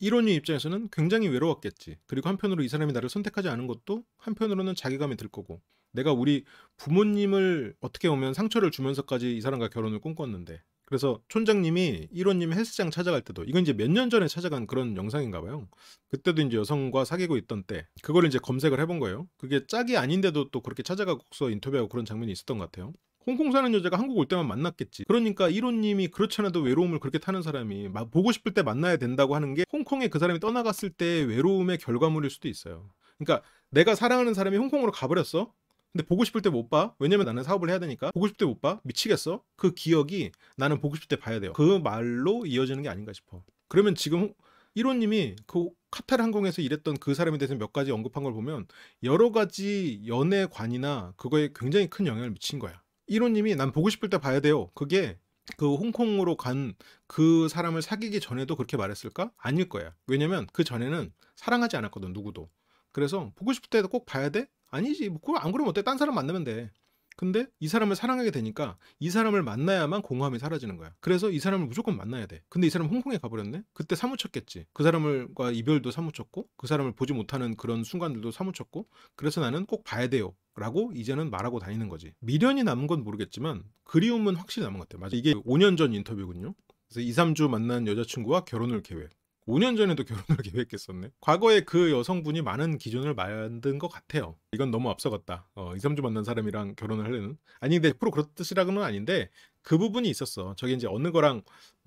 이론유 입장에서는 굉장히 외로웠겠지. 그리고 한편으로 이 사람이 나를 선택하지 않은 것도 한편으로는 자괴감이 들 거고 내가 우리 부모님을 어떻게 보면 상처를 주면서까지 이 사람과 결혼을 꿈꿨는데 그래서 촌장님이 이론님 헬스장 찾아갈 때도 이건 이제 몇 년 전에 찾아간 그런 영상인가 봐요. 그때도 이제 여성과 사귀고 있던 때 그걸 이제 검색을 해본 거예요. 그게 짝이 아닌데도 또 그렇게 찾아가고서 인터뷰하고 그런 장면이 있었던 것 같아요. 홍콩 사는 여자가 한국 올 때만 만났겠지. 그러니까 이로님이 그렇잖아도 외로움을 그렇게 타는 사람이 막 보고 싶을 때 만나야 된다고 하는 게 홍콩에 그 사람이 떠나갔을 때 외로움의 결과물일 수도 있어요. 그러니까 내가 사랑하는 사람이 홍콩으로 가버렸어. 근데 보고 싶을 때 못 봐. 왜냐면 나는 사업을 해야 되니까. 보고 싶을 때 못 봐. 미치겠어. 그 기억이 나는 보고 싶을 때 봐야 돼요. 그 말로 이어지는 게 아닌가 싶어. 그러면 지금 1호님이 그 카타르 항공에서 일했던 그 사람에 대해서 몇 가지 언급한 걸 보면 여러 가지 연애관이나 그거에 굉장히 큰 영향을 미친 거야. 이호님이난 보고 싶을 때 봐야 돼요. 그게 그 홍콩으로 간 그 사람을 사귀기 전에도 그렇게 말했을까? 아닐 거야. 왜냐면 그 전에는 사랑하지 않았거든, 누구도. 그래서 보고 싶을 때도 꼭 봐야 돼? 아니지. 뭐 그걸 안 그러면 어때? 딴 사람 만나면 돼. 근데 이 사람을 사랑하게 되니까 이 사람을 만나야만 공허함이 사라지는 거야. 그래서 이 사람을 무조건 만나야 돼. 근데 이 사람 홍콩에 가버렸네? 그때 사무쳤겠지. 그 사람과 이별도 사무쳤고 그 사람을 보지 못하는 그런 순간들도 사무쳤고 그래서 나는 꼭 봐야 돼요. 라고 이제는 말하고 다니는 거지. 미련이 남은 건 모르겠지만 그리움은 확실히 남은 것 같아. 맞아. 이게 5년 전 인터뷰군요. 그래서 2, 3주 만난 여자친구와 결혼을 계획. 5년 전에도 결혼을 계획했었네. 과거에 그 여성분이 많은 기준을 만든 것 같아요. 이건 너무 앞서갔다. 어, 2, 3주 만난 사람이랑 결혼을 하려는. 아니, 근데 100% 그렇듯이라고는 아닌데 그 부분이 있었어. 저게 이제 어느 거랑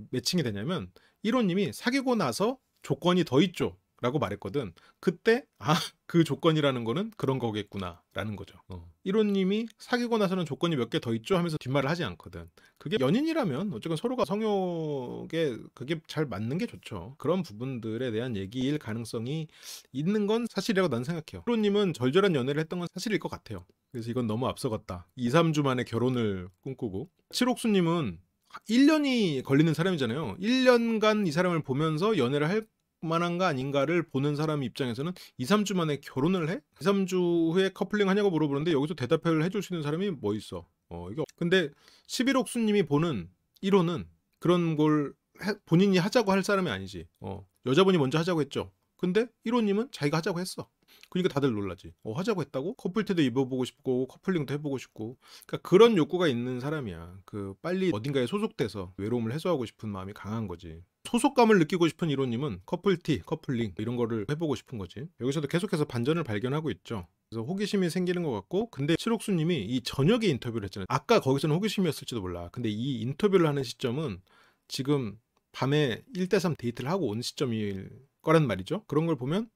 매칭이 되냐면 1호님이 사귀고 나서 조건이 더 있죠. 라고 말했거든. 그때 아 그 조건이라는 거는 그런 거겠구나라는 거죠. 어. 1호님이 사귀고 나서는 조건이 몇 개 더 있죠 하면서 뒷말을 하지 않거든. 그게 연인이라면 어쨌건 서로가 성욕에 그게 잘 맞는 게 좋죠. 그런 부분들에 대한 얘기일 가능성이 있는 건 사실이라고 난 생각해요. 1호님은 절절한 연애를 했던 건 사실일 것 같아요. 그래서 이건 너무 앞서갔다. 2, 3주 만에 결혼을 꿈꾸고 칠옥수님은 1년이 걸리는 사람이잖아요. 1년간 이 사람을 보면서 연애를 할 만한 가 아닌가를 보는 사람 입장에서는 2, 3주 만에 결혼을 해? 2, 3주 후에 커플링 하냐고 물어보는데 여기서 대답을 해줄 수 있는 사람이 뭐 있어? 어, 이게 근데 11옥수님이 보는 1호는 그런 걸 해, 본인이 하자고 할 사람이 아니지. 어, 여자분이 먼저 하자고 했죠. 근데 1호님은 자기가 하자고 했어. 그러니까 다들 놀라지. 어, 화자고 했다고? 커플티도 입어보고 싶고 커플링도 해보고 싶고. 그러니까 그런 욕구가 있는 사람이야. 그 빨리 어딘가에 소속돼서 외로움을 해소하고 싶은 마음이 강한 거지. 소속감을 느끼고 싶은 이론님은 커플티, 커플링 이런 거를 해보고 싶은 거지. 여기서도 계속해서 반전을 발견하고 있죠. 그래서 호기심이 생기는 것 같고 근데 칠옥수님이 이 저녁에 인터뷰를 했잖아요. 아까 거기서는 호기심이었을지도 몰라. 근데 이 인터뷰를 하는 시점은 지금 밤에 1대3 데이트를 하고 온 시점일 거란 말이죠. 그런 걸 보면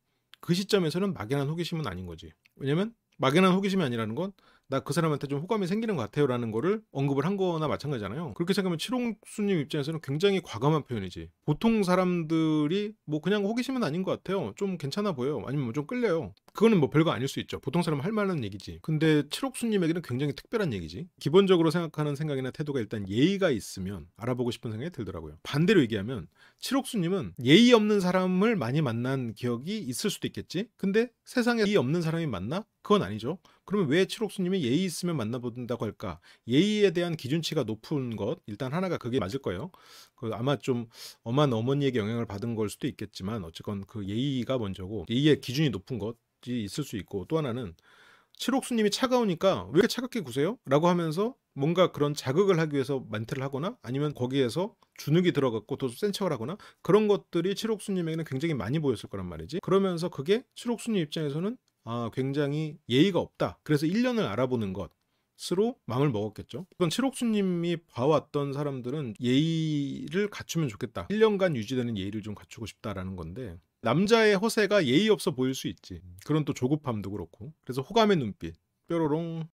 그 시점에서는 막연한 호기심은 아닌 거지. 왜냐면 막연한 호기심이 아니라는 건 나그 사람한테 좀 호감이 생기는 것 같아요라는 거를 언급을 한 거나 마찬가지잖아요. 그렇게 생각하면 칠홍수님 입장에서는 굉장히 과감한 표현이지. 보통 사람들이 뭐 그냥 호기심은 아닌 것 같아요. 좀 괜찮아 보여요. 아니면 좀 끌려요. 그거는 뭐 별거 아닐 수 있죠. 보통 사람 할 말은 얘기지. 근데 칠옥수님에게는 굉장히 특별한 얘기지. 기본적으로 생각하는 생각이나 태도가 일단 예의가 있으면 알아보고 싶은 생각이 들더라고요. 반대로 얘기하면 칠옥수님은 예의 없는 사람을 많이 만난 기억이 있을 수도 있겠지. 근데 세상에 예의 없는 사람이 만나? 그건 아니죠. 그러면 왜 칠옥수님이 예의 있으면 만나본다고 할까? 예의에 대한 기준치가 높은 것 일단 하나가 그게 맞을 거예요. 그 아마 좀 엄한 어머니에게 영향을 받은 걸 수도 있겠지만 어쨌건 그 예의가 먼저고 예의의 기준이 높은 것이 있을 수 있고 또 하나는 칠옥수님이 차가우니까 왜 이렇게 차갑게 구세요? 라고 하면서 뭔가 그런 자극을 하기 위해서 만트를 하거나 아니면 거기에서 주눅이 들어갔고 더센 척을 하거나 그런 것들이 칠옥수님에게는 굉장히 많이 보였을 거란 말이지 그러면서 그게 칠옥수님 입장에서는 아, 굉장히 예의가 없다. 그래서 1년을 알아보는 것으로 마음을 먹었겠죠. 그건 칠옥수님이 봐왔던 사람들은 예의를 갖추면 좋겠다. 1년간 유지되는 예의를 좀 갖추고 싶다라는 건데 남자의 허세가 예의 없어 보일 수 있지. 그런 또 조급함도 그렇고. 그래서 호감의 눈빛, 뾰로롱